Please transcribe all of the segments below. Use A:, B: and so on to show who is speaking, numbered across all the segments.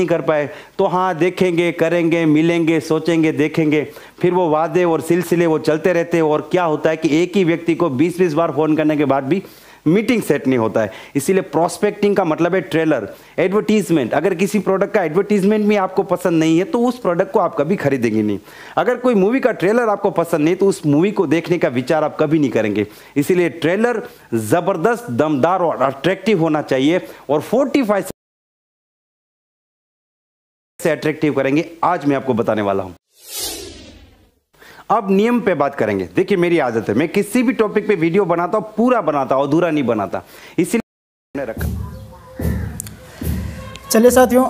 A: नहीं कर पाए तो हाँ देखेंगे करेंगे मिलेंगे सोचेंगे देखेंगे फिर वो वादे और सिलसिले वो चलते रहते हैं और क्या होता है कि एक ही व्यक्ति को बीस बीस बार फ़ोन करने के बाद भी मीटिंग सेट नहीं होता है इसीलिए प्रोस्पेक्टिंग का मतलब है ट्रेलर एडवर्टीजमेंट अगर किसी प्रोडक्ट का एडवर्टीजमेंट भी आपको पसंद नहीं है तो उस प्रोडक्ट को आप कभी खरीदेंगे नहीं अगर कोई मूवी का ट्रेलर आपको पसंद नहीं तो उस मूवी को देखने का विचार आप कभी नहीं करेंगे इसीलिए ट्रेलर ज़बरदस्त दमदार और अट्रैक्टिव होना चाहिए और फोर्टी कैसे अट्रैक्टिव करेंगे आज मैं आपको बताने वाला हूं अब नियम पे बात करेंगे देखिए मेरी आदत है मैं किसी भी टॉपिक पे वीडियो बनाता हूं पूरा बनाता हूं अधूरा नहीं बनाता इसीलिए रखा चलिए साथियों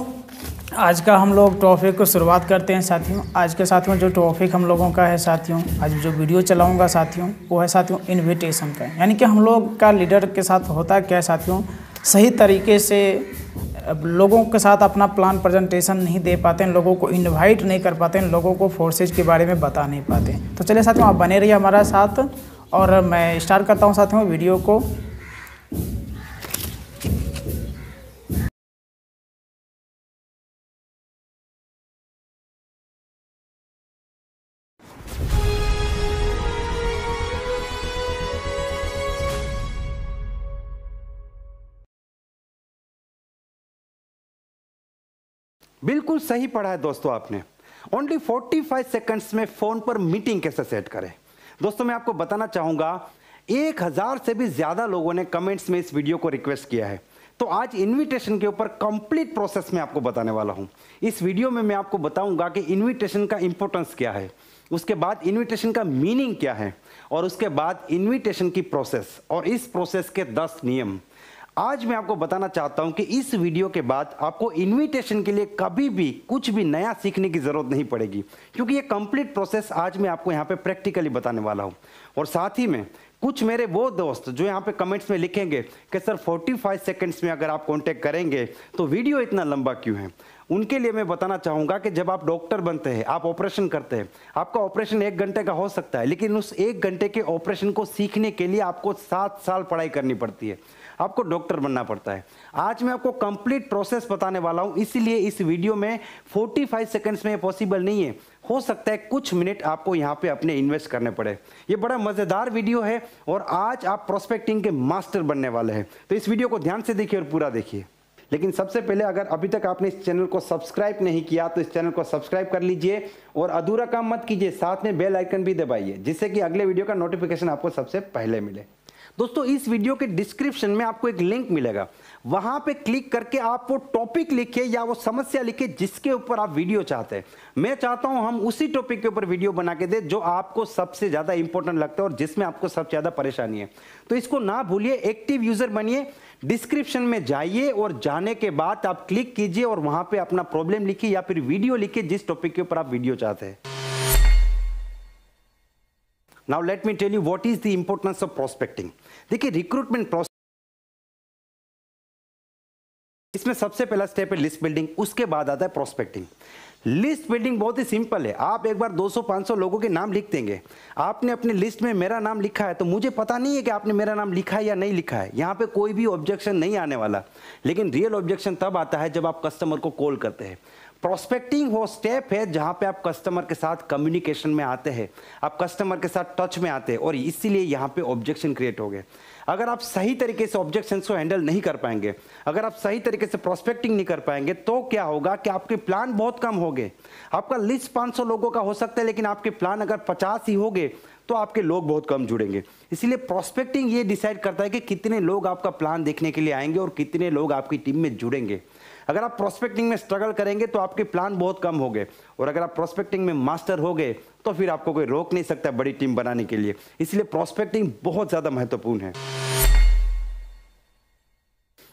B: आज का हम लोग टॉपिक को शुरुआत करते हैं साथियों आज के साथियों जो टॉपिक हम लोगों का है साथियों आज जो वीडियो चलाऊंगा साथियों वो है साथियों इनविटेशन का यानी कि हम लोग का लीडर के साथ होता है क्या साथियों सही तरीके से लोगों के साथ अपना प्लान प्रेजेंटेशन नहीं दे पाते हैं लोगों को इनवाइट नहीं कर पाते हैं लोगों को फोर्सेज के बारे में बता नहीं पाते तो चलिए साथियों आप बने रहिए हमारा साथ और मैं स्टार्ट करता हूँ साथियों वीडियो को
A: बिल्कुल सही पढ़ा है दोस्तों आपने ओनली 45 सेकेंड्स में फ़ोन पर मीटिंग कैसे सेट करें दोस्तों मैं आपको बताना चाहूँगा एक हज़ार से भी ज़्यादा लोगों ने कमेंट्स में इस वीडियो को रिक्वेस्ट किया है तो आज इनविटेशन के ऊपर कंप्लीट प्रोसेस में आपको बताने वाला हूँ इस वीडियो में मैं आपको बताऊँगा कि इनविटेशन का इम्पोर्टेंस क्या है उसके बाद इनविटेशन का मीनिंग क्या है और उसके बाद इनविटेशन की प्रोसेस और इस प्रोसेस के दस नियम आज मैं आपको बताना चाहता हूं कि इस वीडियो के बाद आपको इनविटेशन के लिए कभी भी कुछ भी नया सीखने की ज़रूरत नहीं पड़ेगी क्योंकि ये कंप्लीट प्रोसेस आज मैं आपको यहाँ पे प्रैक्टिकली बताने वाला हूँ और साथ ही में कुछ मेरे वो दोस्त जो यहाँ पे कमेंट्स में लिखेंगे कि सर 45 सेकंड्स में अगर आप कांटेक्ट करेंगे तो वीडियो इतना लंबा क्यों है उनके लिए मैं बताना चाहूँगा कि जब आप डॉक्टर बनते हैं आप ऑपरेशन करते हैं आपका ऑपरेशन एक घंटे का हो सकता है लेकिन उस एक घंटे के ऑपरेशन को सीखने के लिए आपको सात साल पढ़ाई करनी पड़ती है आपको डॉक्टर बनना पड़ता है आज मैं आपको कंप्लीट प्रोसेस बताने वाला हूँ इसीलिए इस वीडियो में 45 सेकेंड्स में पॉसिबल नहीं है हो सकता है कुछ मिनट आपको यहाँ पे अपने इन्वेस्ट करने पड़े ये बड़ा मज़ेदार वीडियो है और आज आप प्रोस्पेक्टिंग के मास्टर बनने वाले हैं तो इस वीडियो को ध्यान से देखिए और पूरा देखिए लेकिन सबसे पहले अगर अभी तक आपने इस चैनल को सब्सक्राइब नहीं किया तो इस चैनल को सब्सक्राइब कर लीजिए और अधूरा काम मत कीजिए साथ में बेल आइकन भी दबाइए जिससे कि अगले वीडियो का नोटिफिकेशन आपको सबसे पहले मिले दोस्तों इस वीडियो के डिस्क्रिप्शन में आपको एक लिंक मिलेगा वहां पे क्लिक करके आप वो टॉपिक लिखे या वो समस्या लिखे जिसके ऊपर आप वीडियो चाहते हैं मैं चाहता हूं हम उसी टॉपिक के ऊपर वीडियो बना के दे जो आपको सबसे ज्यादा इंपॉर्टेंट लगता है और जिसमें आपको सबसे ज्यादा परेशानी है तो इसको ना भूलिए एक्टिव यूजर बनिए डिस्क्रिप्शन में जाइए और जाने के बाद आप क्लिक कीजिए और वहां पर अपना प्रॉब्लम लिखिए या फिर वीडियो लिखिए जिस टॉपिक के ऊपर आप वीडियो चाहते हैं Now let me tell you what is the importance of prospecting. देखिए रिक्रूटमेंट प्रोसेस इसमें सबसे पहला स्टेप है लिस्ट बिल्डिंग उसके बाद आता है प्रोस्पेक्टिंग लिस्ट बिल्डिंग बहुत ही सिंपल है आप एक बार 200-500 लोगों के नाम लिख देंगे आपने अपने लिस्ट में मेरा नाम लिखा है तो मुझे पता नहीं है कि आपने मेरा नाम लिखा है या नहीं लिखा है यहाँ पे कोई भी ऑब्जेक्शन नहीं आने वाला लेकिन रियल ऑब्जेक्शन तब आता है जब आप कस्टमर को कॉल करते हैं प्रोस्पेक्टिंग वो स्टेप है जहाँ पे आप कस्टमर के साथ कम्युनिकेशन में आते हैं आप कस्टमर के साथ टच में आते हैं और इसीलिए यहाँ पे ऑब्जेक्शन क्रिएट हो गए अगर आप सही तरीके से ऑब्जेक्शन को हैंडल नहीं कर पाएंगे अगर आप सही तरीके से प्रोस्पेक्टिंग नहीं कर पाएंगे तो क्या होगा कि आपके प्लान बहुत कम हो गए आपका लिस्ट 500 लोगों का हो सकता है लेकिन आपके प्लान अगर 50 ही हो गए तो आपके लोग बहुत कम जुड़ेंगे इसलिए प्रोस्पेक्टिंग ये डिसाइड करता है कि कितने लोग आपका प्लान देखने के लिए आएंगे और कितने लोग आपकी टीम में जुड़ेंगे अगर आप प्रोस्पेक्टिंग में स्ट्रगल करेंगे तो आपके प्लान बहुत कम हो गए और अगर आप प्रोस्पेक्टिंग में मास्टर हो गए तो फिर आपको कोई रोक नहीं सकता बड़ी टीम बनाने के लिए इसलिए प्रोस्पेक्टिंग बहुत ज़्यादा महत्वपूर्ण है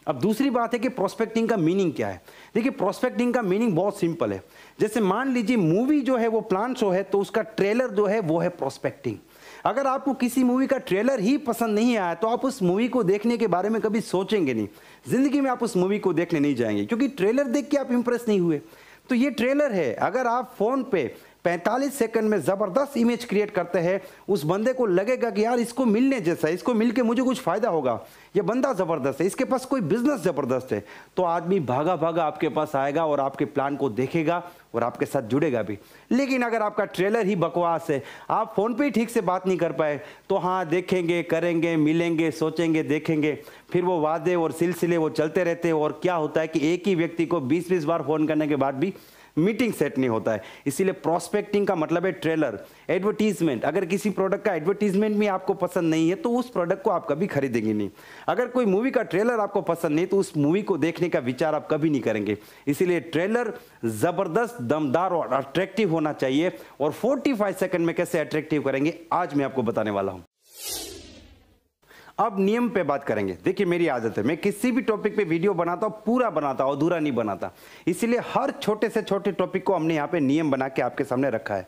A: अब दूसरी बात है कि प्रोस्पेक्टिंग का मीनिंग क्या है देखिए प्रोस्पेक्टिंग का मीनिंग बहुत सिंपल है जैसे मान लीजिए मूवी जो है वो प्लान शो है तो उसका ट्रेलर जो है वो है प्रोस्पेक्टिंग अगर आपको किसी मूवी का ट्रेलर ही पसंद नहीं आया तो आप उस मूवी को देखने के बारे में कभी सोचेंगे नहीं ज़िंदगी में आप उस मूवी को देखने नहीं जाएंगे क्योंकि ट्रेलर देख के आप इंप्रेस नहीं हुए तो ये ट्रेलर है अगर आप फ़ोन पे 45 सेकंड में ज़बरदस्त इमेज क्रिएट करते हैं उस बंदे को लगेगा कि यार इसको मिलने जैसा इसको मिल के मुझे कुछ फ़ायदा होगा ये बंदा ज़बरदस्त है इसके पास कोई बिजनेस ज़बरदस्त है तो आदमी भागा भागा आपके पास आएगा और आपके प्लान को देखेगा और आपके साथ जुड़ेगा भी लेकिन अगर आपका ट्रेलर ही बकवास है आप फ़ोन पे ही ठीक से बात नहीं कर पाए तो हाँ देखेंगे करेंगे मिलेंगे सोचेंगे देखेंगे फिर वो वादे और सिलसिले वो चलते रहते हैं और क्या होता है कि एक ही व्यक्ति को बीस बीस बार फ़ोन करने के बाद भी मीटिंग सेट नहीं होता है इसीलिए प्रोस्पेक्टिंग का मतलब है ट्रेलर एडवर्टीजमेंट अगर किसी प्रोडक्ट का एडवर्टीजमेंट भी आपको पसंद नहीं है तो उस प्रोडक्ट को आप कभी खरीदेंगे नहीं अगर कोई मूवी का ट्रेलर आपको पसंद नहीं तो उस मूवी को देखने का विचार आप कभी नहीं करेंगे इसीलिए ट्रेलर ज़बरदस्त दमदार और अट्रैक्टिव होना चाहिए और फोर्टी सेकंड में कैसे अट्रैक्टिव करेंगे आज मैं आपको बताने वाला हूँ अब नियम पे बात करेंगे देखिए मेरी आदत है मैं किसी भी टॉपिक पे वीडियो बनाता हूँ पूरा बनाता हूँ अधूरा नहीं बनाता इसीलिए हर छोटे से छोटे टॉपिक को हमने यहाँ पे नियम बना के आपके सामने रखा है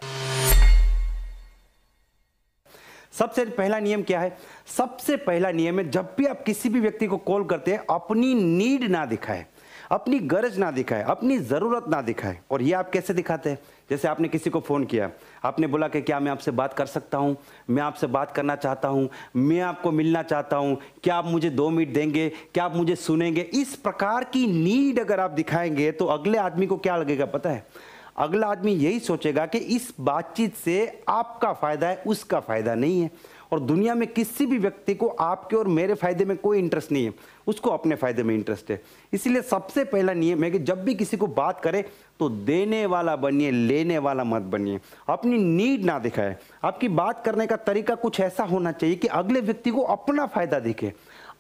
A: सबसे पहला नियम क्या है सबसे पहला नियम है जब भी आप किसी भी व्यक्ति को कॉल करते हैं अपनी नीड ना दिखाएं अपनी गरज ना दिखाए अपनी ज़रूरत ना दिखाए और ये आप कैसे दिखाते हैं जैसे आपने किसी को फ़ोन किया आपने बोला कि क्या मैं आपसे बात कर सकता हूँ मैं आपसे बात करना चाहता हूँ मैं आपको मिलना चाहता हूँ क्या आप मुझे दो मिनट देंगे क्या आप मुझे सुनेंगे इस प्रकार की नीड अगर आप दिखाएंगे तो अगले आदमी को क्या लगेगा पता है अगला आदमी यही सोचेगा कि इस बातचीत से आपका फ़ायदा है उसका फ़ायदा नहीं है और दुनिया में किसी भी व्यक्ति को आपके और मेरे फ़ायदे में कोई इंटरेस्ट नहीं है उसको अपने फायदे में इंटरेस्ट है इसीलिए सबसे पहला नियम है कि जब भी किसी को बात करें तो देने वाला बनिए लेने वाला मत बनिए अपनी नीड ना दिखाए आपकी बात करने का तरीका कुछ ऐसा होना चाहिए कि अगले व्यक्ति को अपना फायदा दिखे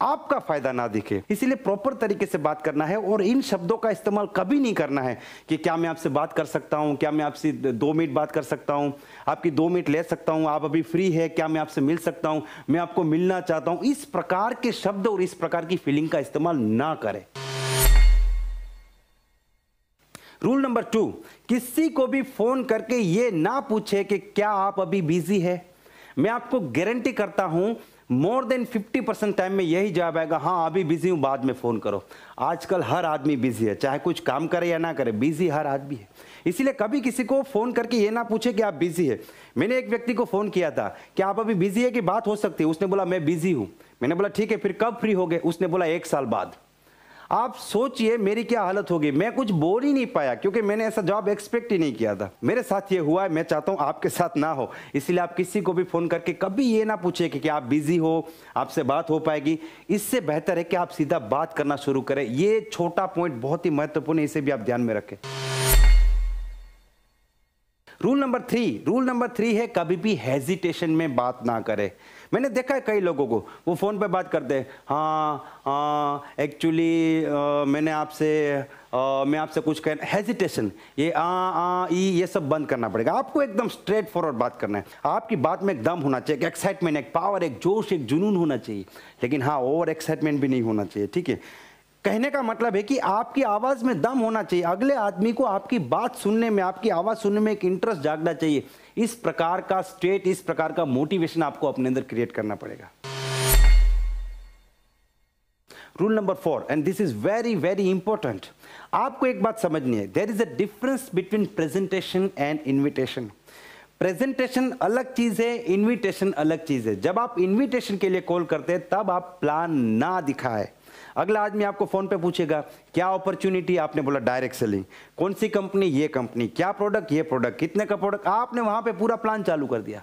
A: आपका फायदा ना दिखे इसीलिए प्रॉपर तरीके से बात करना है और इन शब्दों का इस्तेमाल कभी नहीं करना है कि क्या मैं आपसे बात कर सकता हूँ क्या मैं आपसे दो मिनट बात कर सकता हूँ आपकी दो मिनट ले सकता हूँ आप अभी फ्री है क्या मैं आपसे मिल सकता हूँ मैं आपको मिलना चाहता हूँ इस प्रकार के शब्द और इस प्रकार की फीलिंग का इस्तेमाल ना करें रूल नंबर टू किसी को भी फोन करके ये ना पूछे कि क्या आप अभी बिजी है मैं आपको गारंटी करता हूं मोर देन 50 परसेंट टाइम में यही जवाब आएगा हाँ अभी बिजी हूँ बाद में फ़ोन करो आजकल हर आदमी बिजी है चाहे कुछ काम करे या ना करे बिजी हर आदमी है इसीलिए कभी किसी को फ़ोन करके ये ना पूछे कि आप बिजी है मैंने एक व्यक्ति को फ़ोन किया था कि आप अभी बिजी है कि बात हो सकती है उसने बोला मैं बिजी हूँ मैंने बोला ठीक है फिर कब फ्री हो गए उसने बोला एक साल बाद आप सोचिए मेरी क्या हालत होगी मैं कुछ बोल ही नहीं पाया क्योंकि मैंने ऐसा जॉब एक्सपेक्ट ही नहीं किया था मेरे साथ ये हुआ है मैं चाहता हूँ आपके साथ ना हो इसलिए आप किसी को भी फ़ोन करके कभी ये ना पूछे कि, क्या आप बिज़ी हो आपसे बात हो पाएगी इससे बेहतर है कि आप सीधा बात करना शुरू करें ये छोटा पॉइंट बहुत ही महत्वपूर्ण है इसे भी आप ध्यान में रखें rule number three rule number three है कभी भी हेजिटेशन में बात ना करें मैंने देखा है कई लोगों को वो फ़ोन पे बात करते हैं हाँ एक्चुअली हाँ, मैंने आपसे मैं आपसे कुछ कह हेजिटेशन ये आ आ ई ये सब बंद करना पड़ेगा आपको एकदम स्ट्रेट फॉरवर्ड बात करना है आपकी बात में एक दम होना चाहिए एक एक्साइटमेंट एक पावर एक जोश एक जुनून होना चाहिए लेकिन हाँ ओवर एक्साइटमेंट भी नहीं होना चाहिए ठीक है कहने का मतलब है कि आपकी आवाज़ में दम होना चाहिए अगले आदमी को आपकी बात सुनने में आपकी आवाज़ सुनने में एक इंटरेस्ट जागना चाहिए इस प्रकार का स्टेट इस प्रकार का मोटिवेशन आपको अपने अंदर क्रिएट करना पड़ेगा rule number four and this is very very important आपको एक बात समझनी है there is a difference between presentation and invitation presentation अलग चीज है इन्विटेशन अलग चीज है जब आप इन्विटेशन के लिए कॉल करते हैं तब आप प्लान ना दिखाएं अगला आदमी आपको फ़ोन पे पूछेगा क्या अपॉर्चुनिटी आपने बोला डायरेक्ट सेलिंग कौन सी कंपनी ये कंपनी क्या प्रोडक्ट ये प्रोडक्ट कितने का प्रोडक्ट आपने वहां पे पूरा प्लान चालू कर दिया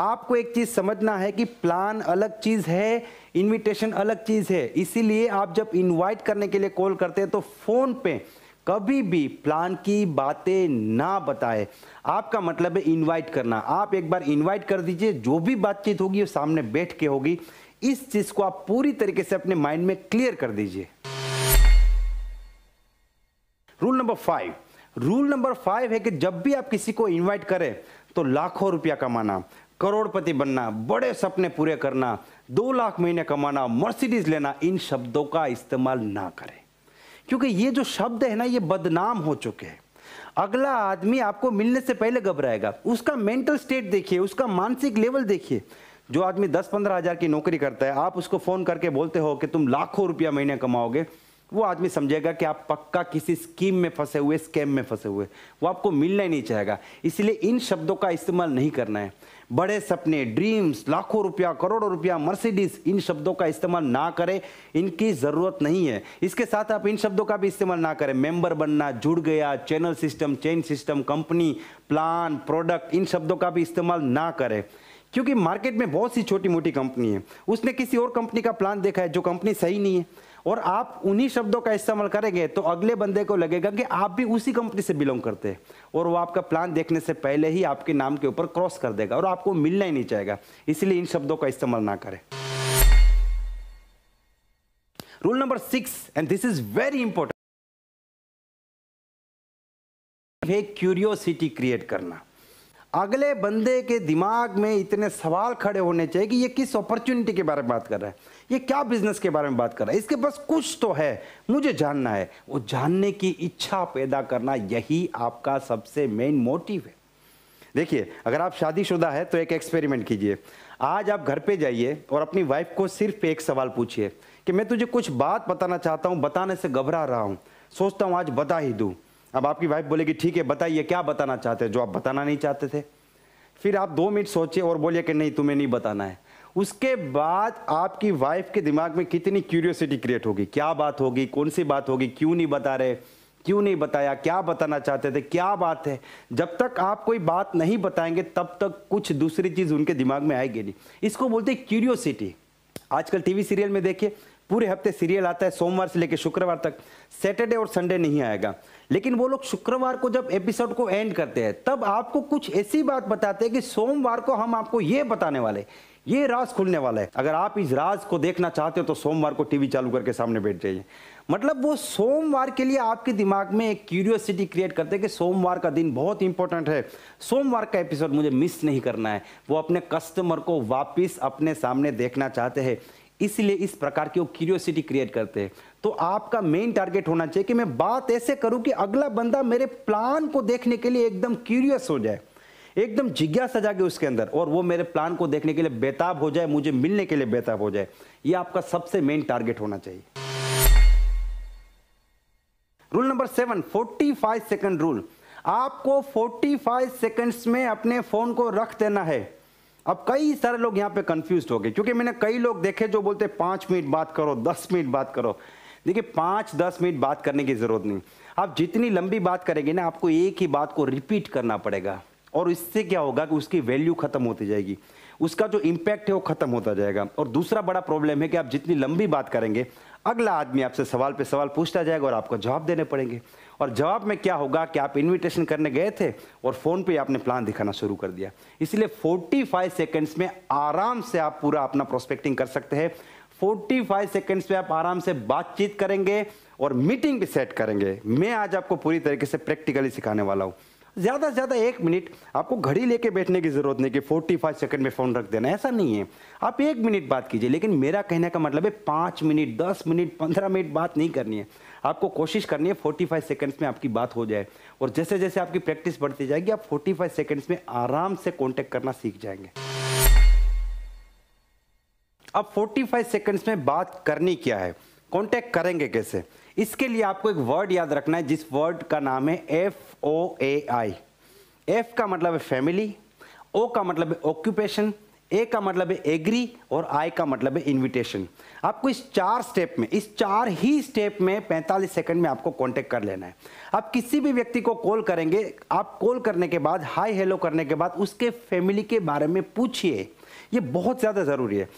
A: आपको एक चीज़ समझना है कि प्लान अलग चीज़ है इनविटेशन अलग चीज़ है इसीलिए आप जब इनवाइट करने के लिए कॉल करते हैं तो फ़ोन पे कभी भी प्लान की बातें ना बताएं आपका मतलब है इनवाइट करना आप एक बार इनवाइट कर दीजिए जो भी बातचीत होगी वो सामने बैठ के होगी इस चीज को आप पूरी तरीके से अपने माइंड में क्लियर कर दीजिए rule number five rule number five है कि जब भी आप किसी को इनवाइट करें तो लाखों रुपया कमाना करोड़पति बनना बड़े सपने पूरे करना दो लाख महीने कमाना मर्सिडीज लेना इन शब्दों का इस्तेमाल ना करें क्योंकि ये जो शब्द है ना ये बदनाम हो चुके हैं अगला आदमी आपको मिलने से पहले घबराएगा उसका मेंटल स्टेट देखिए उसका मानसिक लेवल देखिए जो आदमी दस पंद्रह हज़ार की नौकरी करता है आप उसको फ़ोन करके बोलते हो कि तुम लाखों रुपया महीने कमाओगे वो आदमी समझेगा कि आप पक्का किसी स्कीम में फंसे हुए स्कैम में फंसे हुए वो आपको मिलना ही नहीं चाहेगा इसलिए इन शब्दों का इस्तेमाल नहीं करना है बड़े सपने ड्रीम्स लाखों रुपया करोड़ों रुपया मर्सिडीज इन शब्दों का इस्तेमाल ना करें इनकी ज़रूरत नहीं है इसके साथ आप इन शब्दों का भी इस्तेमाल ना करें मेंबर बनना जुड़ गया channel system chain system company plan product इन शब्दों का भी इस्तेमाल ना करें क्योंकि मार्केट में बहुत सी छोटी मोटी कंपनी है उसने किसी और कंपनी का प्लान देखा है जो कंपनी सही नहीं है और आप उन्हीं शब्दों का इस्तेमाल करेंगे तो अगले बंदे को लगेगा कि आप भी उसी कंपनी से बिलोंग करते हैं और वो आपका प्लान देखने से पहले ही आपके नाम के ऊपर क्रॉस कर देगा और आपको मिलना ही नहीं चाहेगा इसलिए इन शब्दों का इस्तेमाल ना करें rule number six and this is very important curiosity create करना अगले बंदे के दिमाग में इतने सवाल खड़े होने चाहिए कि ये किस अपॉर्चुनिटी के बारे में बात कर रहा है ये क्या बिजनेस के बारे में बात कर रहा है इसके पास कुछ तो है मुझे जानना है वो जानने की इच्छा पैदा करना यही आपका सबसे मेन मोटिव है देखिए अगर आप शादीशुदा है तो एक एक्सपेरिमेंट कीजिए आज आप घर पे जाइए और अपनी वाइफ को सिर्फ एक सवाल पूछिए कि मैं तुझे कुछ बात बताना चाहता हूँ बताने से घबरा रहा हूँ सोचता हूँ आज बता ही दूँ अब आपकी वाइफ बोलेगी ठीक है बताइए क्या बताना चाहते हैं जो आप बताना नहीं चाहते थे फिर आप दो मिनट सोचिए और बोलिए कि नहीं तुम्हें नहीं बताना है उसके बाद आपकी वाइफ के दिमाग में कितनी क्यूरियोसिटी क्रिएट होगी क्या बात होगी कौन सी बात होगी क्यों नहीं बता रहे क्यों नहीं बताया क्या बताना चाहते थे क्या बात है जब तक आप कोई बात नहीं बताएंगे तब तक कुछ दूसरी चीज़ उनके दिमाग में आएगी नहीं इसको बोलते हैं क्यूरियोसिटी आजकल टीवी सीरियल में देखिए पूरे हफ्ते सीरियल आता है सोमवार से लेकर शुक्रवार तक सैटरडे और संडे नहीं आएगा लेकिन वो लोग शुक्रवार को जब एपिसोड को एंड करते हैं तब आपको कुछ ऐसी बात बताते हैं कि सोमवार को हम आपको ये बताने वाले ये राज खुलने वाला है अगर आप इस राज को देखना चाहते हो तो सोमवार को टीवी चालू करके सामने बैठ जाइए मतलब वो सोमवार के लिए आपके दिमाग में एक क्यूरियोसिटी क्रिएट करते हैं कि सोमवार का दिन बहुत इंपॉर्टेंट है सोमवार का एपिसोड मुझे मिस नहीं करना है वो अपने कस्टमर को वापस अपने सामने देखना चाहते हैं इसलिए इस प्रकार की वो क्यूरियोसिटी क्रिएट करते हैं तो आपका मेन टारगेट होना चाहिए कि मैं बात ऐसे करूं कि अगला बंदा मेरे प्लान को देखने के लिए एकदम क्यूरियस हो जाए एकदम जिज्ञासा जागे उसके अंदर और वो मेरे प्लान को देखने के लिए बेताब हो जाए मुझे मिलने के लिए बेताब हो जाए ये आपका सबसे मेन टारगेट होना चाहिए rule number seven forty five second rule आपको फोर्टी फाइव सेकेंड्स में अपने फोन को रख देना है अब कई सारे लोग यहाँ पे कंफ्यूज हो गए क्योंकि मैंने कई लोग देखे जो बोलते हैं पाँच मिनट बात करो दस मिनट बात करो देखिए पाँच दस मिनट बात करने की ज़रूरत नहीं आप जितनी लंबी बात करेंगे ना आपको एक ही बात को रिपीट करना पड़ेगा और इससे क्या होगा कि उसकी वैल्यू खत्म होती जाएगी उसका जो इम्पैक्ट है वो खत्म होता जाएगा और दूसरा बड़ा प्रॉब्लम है कि आप जितनी लंबी बात करेंगे अगला आदमी आपसे सवाल पे सवाल पूछता जाएगा और आपको जवाब देने पड़ेंगे और जवाब में क्या होगा कि आप इन्विटेशन करने गए थे और फ़ोन पे आपने प्लान दिखाना शुरू कर दिया इसलिए 45 सेकेंड्स में आराम से आप पूरा अपना प्रोस्पेक्टिंग कर सकते हैं 45 सेकेंड्स में आप आराम से बातचीत करेंगे और मीटिंग भी सेट करेंगे मैं आज आपको पूरी तरीके से प्रैक्टिकली सिखाने वाला हूँ ज़्यादा से ज़्यादा एक मिनट आपको घड़ी लेके बैठने की ज़रूरत नहीं कि 45 सेकंड में फ़ोन रख देना ऐसा नहीं है आप एक मिनट बात कीजिए लेकिन मेरा कहने का मतलब है पाँच मिनट दस मिनट पंद्रह मिनट बात नहीं करनी है आपको कोशिश करनी है 45 सेकंड्स में आपकी बात हो जाए और जैसे जैसे आपकी प्रैक्टिस बढ़ती जाएगी आप 45 सेकंड्स में आराम से कॉन्टेक्ट करना सीख जाएंगे अब 45 सेकंड्स में बात करनी क्या है कॉन्टेक्ट करेंगे कैसे इसके लिए आपको एक वर्ड याद रखना है जिस वर्ड का नाम है F O A I F का मतलब है फैमिली ओ का मतलब है ऑक्यूपेशन ए का मतलब है एग्री और आई का मतलब है इनविटेशन आपको इस चार स्टेप में इस चार ही स्टेप में 45 सेकंड में आपको कांटेक्ट कर लेना है आप किसी भी व्यक्ति को कॉल करेंगे आप कॉल करने के बाद हाय हेलो करने के बाद उसके फैमिली के बारे में पूछिए ये बहुत ज़्यादा ज़रूरी है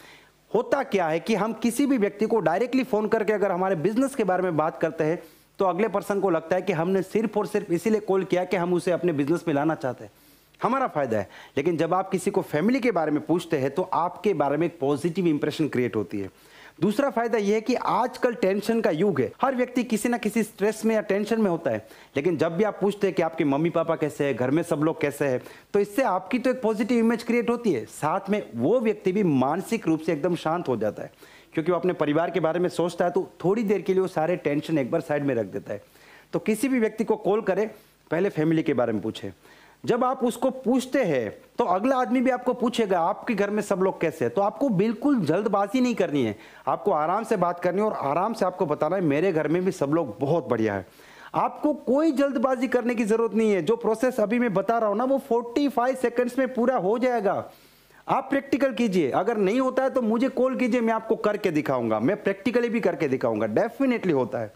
A: होता क्या है कि हम किसी भी व्यक्ति को डायरेक्टली फ़ोन करके अगर हमारे बिजनेस के बारे में बात करते हैं तो अगले पर्सन को लगता है कि हमने सिर्फ और सिर्फ इसीलिए कॉल किया कि हम उसे अपने बिजनेस में लाना चाहते हैं हमारा फायदा है लेकिन जब आप किसी को फैमिली के बारे में पूछते हैं तो आपके बारे में एक पॉजिटिव इंप्रेशन क्रिएट होती है दूसरा फायदा यह है कि आजकल टेंशन का युग है हर व्यक्ति किसी ना किसी स्ट्रेस में या टेंशन में होता है लेकिन जब भी आप पूछते हैं कि आपके मम्मी पापा कैसे हैं घर में सब लोग कैसे हैं तो इससे आपकी तो एक पॉजिटिव इमेज क्रिएट होती है साथ में वो व्यक्ति भी मानसिक रूप से एकदम शांत हो जाता है क्योंकि वो अपने परिवार के बारे में सोचता है तो थोड़ी देर के लिए वो सारे टेंशन एक बार साइड में रख देता है तो किसी भी व्यक्ति को कॉल करे पहले फैमिली के बारे में पूछे जब आप उसको पूछते हैं तो अगला आदमी भी आपको पूछेगा आपके घर में सब लोग कैसे हैं तो आपको बिल्कुल जल्दबाजी नहीं करनी है आपको आराम से बात करनी है और आराम से आपको बताना है मेरे घर में भी सब लोग बहुत बढ़िया है आपको कोई जल्दबाजी करने की ज़रूरत नहीं है जो प्रोसेस अभी मैं बता रहा हूँ ना वो 45 सेकेंड्स में पूरा हो जाएगा आप प्रैक्टिकल कीजिए अगर नहीं होता है तो मुझे कॉल कीजिए मैं आपको करके दिखाऊंगा मैं प्रैक्टिकली भी करके दिखाऊंगा डेफिनेटली होता है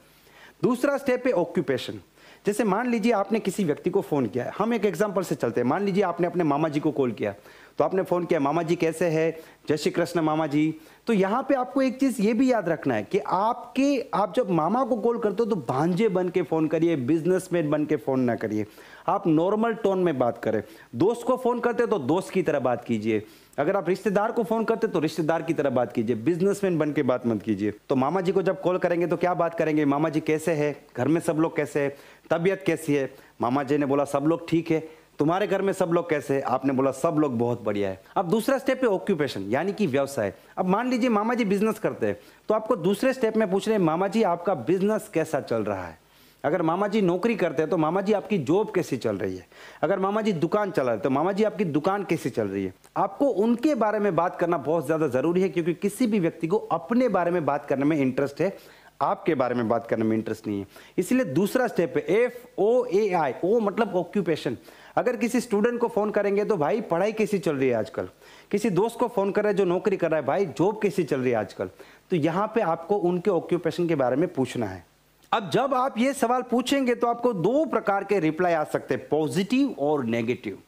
A: दूसरा स्टेप है ऑक्यूपेशन जैसे मान लीजिए आपने किसी व्यक्ति को फ़ोन किया हम एक एग्जाम्पल से चलते हैं मान लीजिए आपने अपने मामा जी को कॉल किया तो आपने फ़ोन किया मामा जी कैसे है जय श्री कृष्ण मामा जी तो यहाँ पे आपको एक चीज़ ये भी याद रखना है कि आपके आप जब मामा को कॉल करते हो तो भांजे बन के फ़ोन करिए बिजनेसमैन बन के फ़ोन ना करिए आप नॉर्मल टोन में बात करें दोस्त को फ़ोन करते हो तो दोस्त की तरह बात कीजिए अगर आप रिश्तेदार को फोन करते तो रिश्तेदार की तरह बात कीजिए बिजनेसमैन बन के बात मत कीजिए तो मामा जी को जब कॉल करेंगे तो क्या बात करेंगे मामा जी कैसे है घर में सब लोग कैसे है तबीयत कैसी है मामा जी ने बोला सब लोग ठीक है तुम्हारे घर में सब लोग कैसे है आपने बोला सब लोग बहुत बढ़िया है अब दूसरा स्टेप है ऑक्यूपेशन यानी कि व्यवसाय अब मान लीजिए मामा जी बिजनेस करते हैं तो आपको दूसरे स्टेप में पूछ रहे हैं मामा जी आपका बिजनेस कैसा चल रहा है अगर मामा जी नौकरी करते हैं तो मामा जी आपकी जॉब कैसे चल रही है अगर मामा जी दुकान चला रहे तो मामा जी आपकी दुकान कैसे चल रही है आपको उनके बारे में बात करना बहुत ज़्यादा ज़रूरी है क्योंकि किसी भी व्यक्ति को अपने बारे में बात करने में इंटरेस्ट है आपके बारे में बात करने में इंटरेस्ट नहीं है इसलिए दूसरा स्टेप है एफ ओ ए आई ओ मतलब ऑक्यूपेशन अगर किसी स्टूडेंट को फ़ोन करेंगे तो भाई पढ़ाई कैसी चल रही है आजकल किसी दोस्त को फ़ोन कर रहा है जो नौकरी कर रहा है भाई जॉब कैसी चल रही है आजकल तो यहाँ पे आपको उनके ऑक्यूपेशन के बारे में पूछना है अब जब आप ये सवाल पूछेंगे तो आपको दो प्रकार के रिप्लाई आ सकते हैं पॉजिटिव और नेगेटिव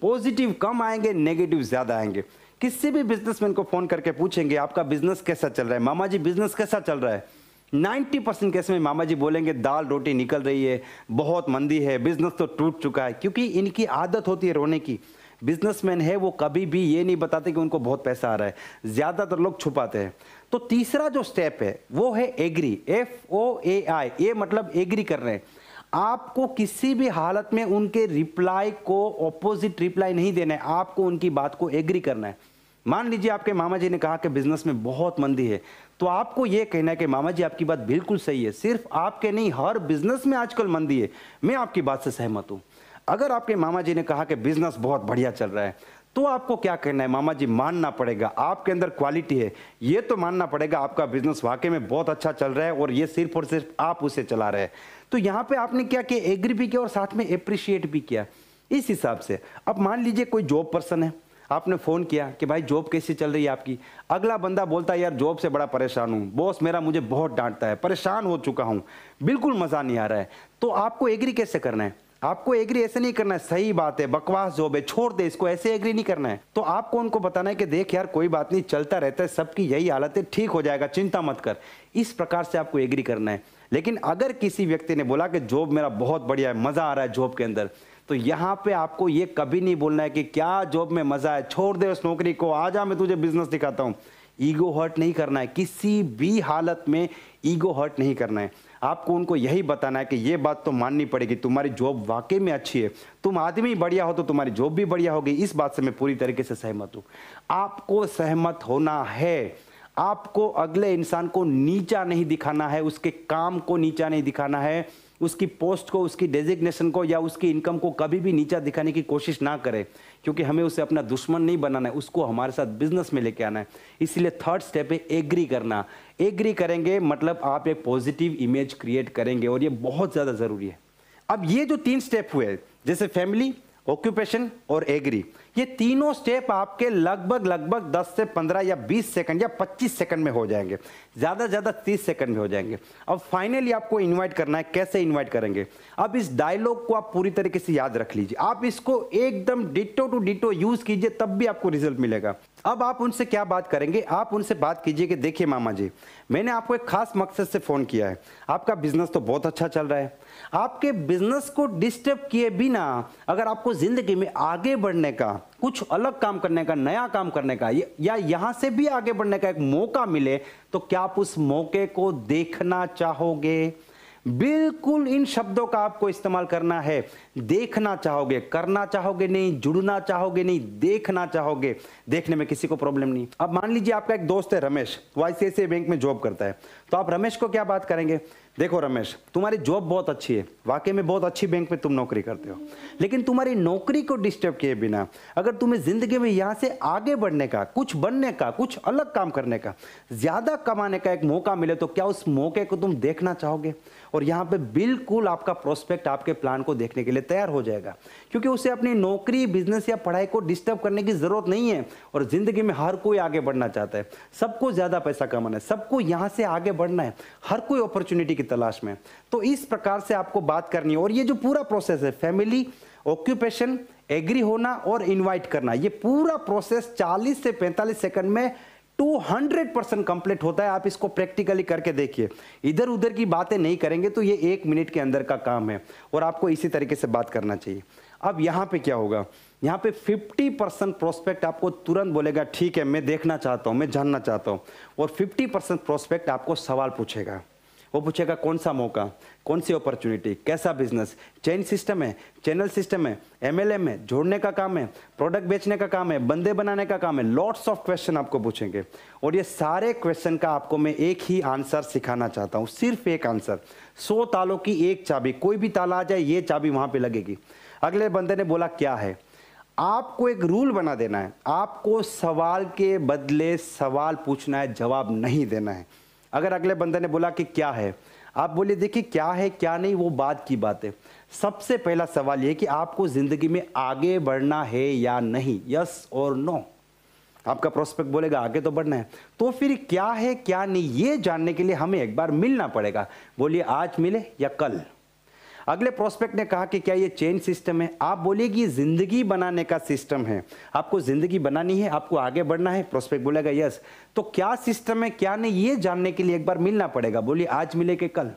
A: पॉजिटिव कम आएंगे नेगेटिव ज़्यादा आएंगे किसी भी बिजनेसमैन को फ़ोन करके पूछेंगे आपका बिजनेस कैसा चल रहा है मामा जी बिजनेस कैसा चल रहा है 90 परसेंट केस में मामा जी बोलेंगे दाल रोटी निकल रही है बहुत मंदी है बिजनेस तो टूट चुका है क्योंकि इनकी आदत होती है रोने की बिजनेसमैन है वो कभी भी ये नहीं बताते कि उनको बहुत पैसा आ रहा है ज़्यादातर लोग छुपाते हैं तो तीसरा जो स्टेप है वो है एग्री एफ ओ ए आई ए मतलब एग्री कर रहे हैं आपको किसी भी हालत में उनके रिप्लाई को ऑपोजिट रिप्लाई नहीं देना है आपको उनकी बात को एग्री करना है मान लीजिए आपके मामा जी ने कहा कि बिजनेस में बहुत मंदी है तो आपको यह कहना है कि मामा जी आपकी बात बिल्कुल सही है सिर्फ आपके नहीं हर बिजनेस में आजकल मंदी है मैं आपकी बात से सहमत हूं अगर आपके मामा जी ने कहा कि बिजनेस बहुत बढ़िया चल रहा है तो आपको क्या कहना है मामा जी मानना पड़ेगा आपके अंदर क्वालिटी है ये तो मानना पड़ेगा आपका बिजनेस वाकई में बहुत अच्छा चल रहा है और ये सिर्फ और सिर्फ आप उसे चला रहे हैं तो यहाँ पे आपने क्या किया एग्री भी किया और साथ में अप्रिशिएट भी किया इस हिसाब से अब मान लीजिए कोई जॉब पर्सन है आपने फ़ोन किया कि भाई जॉब कैसी चल रही है आपकी अगला बंदा बोलता है यार जॉब से बड़ा परेशान हूँ बॉस मेरा मुझे बहुत डांटता है परेशान हो चुका हूँ बिल्कुल मज़ा नहीं आ रहा है तो आपको एग्री कैसे करना है आपको एग्री ऐसे नहीं करना है सही बात है बकवास जॉब है छोड़ दे इसको ऐसे एग्री नहीं करना है तो आपको उनको बताना है कि देख यार कोई बात नहीं चलता रहता है सबकी यही हालत है ठीक हो जाएगा चिंता मत कर इस प्रकार से आपको एग्री करना है लेकिन अगर किसी व्यक्ति ने बोला कि जॉब मेरा बहुत बढ़िया है मज़ा आ रहा है जॉब के अंदर तो यहाँ पे आपको ये कभी नहीं बोलना है कि क्या जॉब में मज़ा है छोड़ दे उस नौकरी को आ जा मैं तुझे बिजनेस दिखाता हूँ ईगो हर्ट नहीं करना है किसी भी हालत में ईगो हर्ट नहीं करना है आपको उनको यही बताना है कि ये बात तो माननी पड़ेगी तुम्हारी जॉब वाकई में अच्छी है तुम आदमी बढ़िया हो तो तुम्हारी जॉब भी बढ़िया होगी इस बात से मैं पूरी तरीके से सहमत हूँ आपको सहमत होना है आपको अगले इंसान को नीचा नहीं दिखाना है उसके काम को नीचा नहीं दिखाना है उसकी पोस्ट को उसकी डेजिग्नेशन को या उसकी इनकम को कभी भी नीचा दिखाने की कोशिश ना करें क्योंकि हमें उसे अपना दुश्मन नहीं बनाना है उसको हमारे साथ बिजनेस में लेके आना है इसलिए थर्ड स्टेप है एग्री करना एग्री करेंगे मतलब आप एक पॉजिटिव इमेज क्रिएट करेंगे और ये बहुत ज़्यादा ज़रूरी है अब ये जो तीन स्टेप हुए जैसे फैमिली ऑक्यूपेशन और एग्री ये तीनों स्टेप आपके लगभग लगभग 10 से 15 या 20 सेकंड या 25 सेकंड में हो जाएंगे ज़्यादा से ज़्यादा 30 सेकंड में हो जाएंगे अब फाइनली आपको इनवाइट करना है कैसे इनवाइट करेंगे अब इस डायलॉग को आप पूरी तरीके से याद रख लीजिए आप इसको एकदम डिटो टू डिटो यूज़ कीजिए तब भी आपको रिजल्ट मिलेगा अब आप उनसे क्या बात करेंगे आप उनसे बात कीजिए कि देखिए मामा जी मैंने आपको एक खास मकसद से फ़ोन किया है आपका बिजनेस तो बहुत अच्छा चल रहा है आपके बिजनेस को डिस्टर्ब किए बिना अगर आपको ज़िंदगी में आगे बढ़ने का कुछ अलग काम करने का नया काम करने का या यहां से भी आगे बढ़ने का एक मौका मिले तो क्या आप उस मौके को देखना चाहोगे बिल्कुल इन शब्दों का आपको इस्तेमाल करना है देखना चाहोगे करना चाहोगे नहीं जुड़ना चाहोगे नहीं देखना चाहोगे देखने में किसी को प्रॉब्लम नहीं अब मान लीजिए आपका एक दोस्त है रमेश वो आई बैंक में जॉब करता है तो आप रमेश को क्या बात करेंगे देखो रमेश तुम्हारी जॉब बहुत अच्छी है वाकई में बहुत अच्छी बैंक में तुम नौकरी करते हो लेकिन तुम्हारी नौकरी को डिस्टर्ब किए बिना अगर तुम्हें ज़िंदगी में यहाँ से आगे बढ़ने का कुछ बनने का कुछ अलग काम करने का ज़्यादा कमाने का एक मौका मिले तो क्या उस मौके को तुम देखना चाहोगे और यहाँ पे बिल्कुल आपका प्रोस्पेक्ट आपके प्लान को देखने के लिए तैयार हो जाएगा क्योंकि उसे अपनी नौकरी बिजनेस या पढ़ाई को डिस्टर्ब करने की ज़रूरत नहीं है और ज़िंदगी में हर कोई आगे बढ़ना चाहता है सबको ज़्यादा पैसा कमाना है सबको यहाँ से आगे बढ़ना है हर कोई अपॉर्चुनिटी की तलाश में तो इस प्रकार से आपको बात करनी है और ये जो पूरा प्रोसेस है फैमिली ऑक्यूपेशन एग्री होना और इनवाइट करना ये पूरा प्रोसेस 40 से 45 सेकंड में 200 परसेंट कंप्लीट होता है आप इसको प्रैक्टिकली करके देखिए इधर उधर की बातें नहीं करेंगे तो ये एक मिनट के अंदर का काम है और आपको इसी तरीके से बात करना चाहिए अब यहाँ पे क्या होगा यहाँ पे 50 परसेंट प्रोस्पेक्ट आपको तुरंत बोलेगा ठीक है मैं देखना चाहता हूँ मैं जानना चाहता हूँ और 50 परसेंट प्रोस्पेक्ट आपको सवाल पूछेगा वो पूछेगा कौन सा मौका कौन सी अपॉर्चुनिटी कैसा बिजनेस चेन सिस्टम है चैनल सिस्टम है एमएलएम है जोड़ने का काम है प्रोडक्ट बेचने का काम है बंदे बनाने का काम है लॉट्स ऑफ क्वेश्चन आपको पूछेंगे और ये सारे क्वेश्चन का आपको मैं एक ही आंसर सिखाना चाहता हूँ सिर्फ एक आंसर सौ तालों की एक चाबी कोई भी ताला आ जाए ये चाबी वहाँ पर लगेगी अगले बंदे ने बोला क्या है आपको एक रूल बना देना है आपको सवाल के बदले सवाल पूछना है जवाब नहीं देना है अगर अगले बंदे ने बोला कि क्या है आप बोलिए देखिए क्या है क्या नहीं वो बात की बात है सबसे पहला सवाल ये कि आपको ज़िंदगी में आगे बढ़ना है या नहीं यस और नो आपका प्रोस्पेक्ट बोलेगा आगे तो बढ़ना है तो फिर क्या है क्या नहीं ये जानने के लिए हमें एक बार मिलना पड़ेगा बोलिए आज मिले या कल अगले प्रोस्पेक्ट ने कहा कि क्या ये चेन सिस्टम है आप बोलिए कि ज़िंदगी बनाने का सिस्टम है आपको ज़िंदगी बनानी है आपको आगे बढ़ना है प्रोस्पेक्ट बोलेगा यस तो क्या सिस्टम है क्या नहीं ये जानने के लिए एक बार मिलना पड़ेगा बोलिए आज मिले कि कल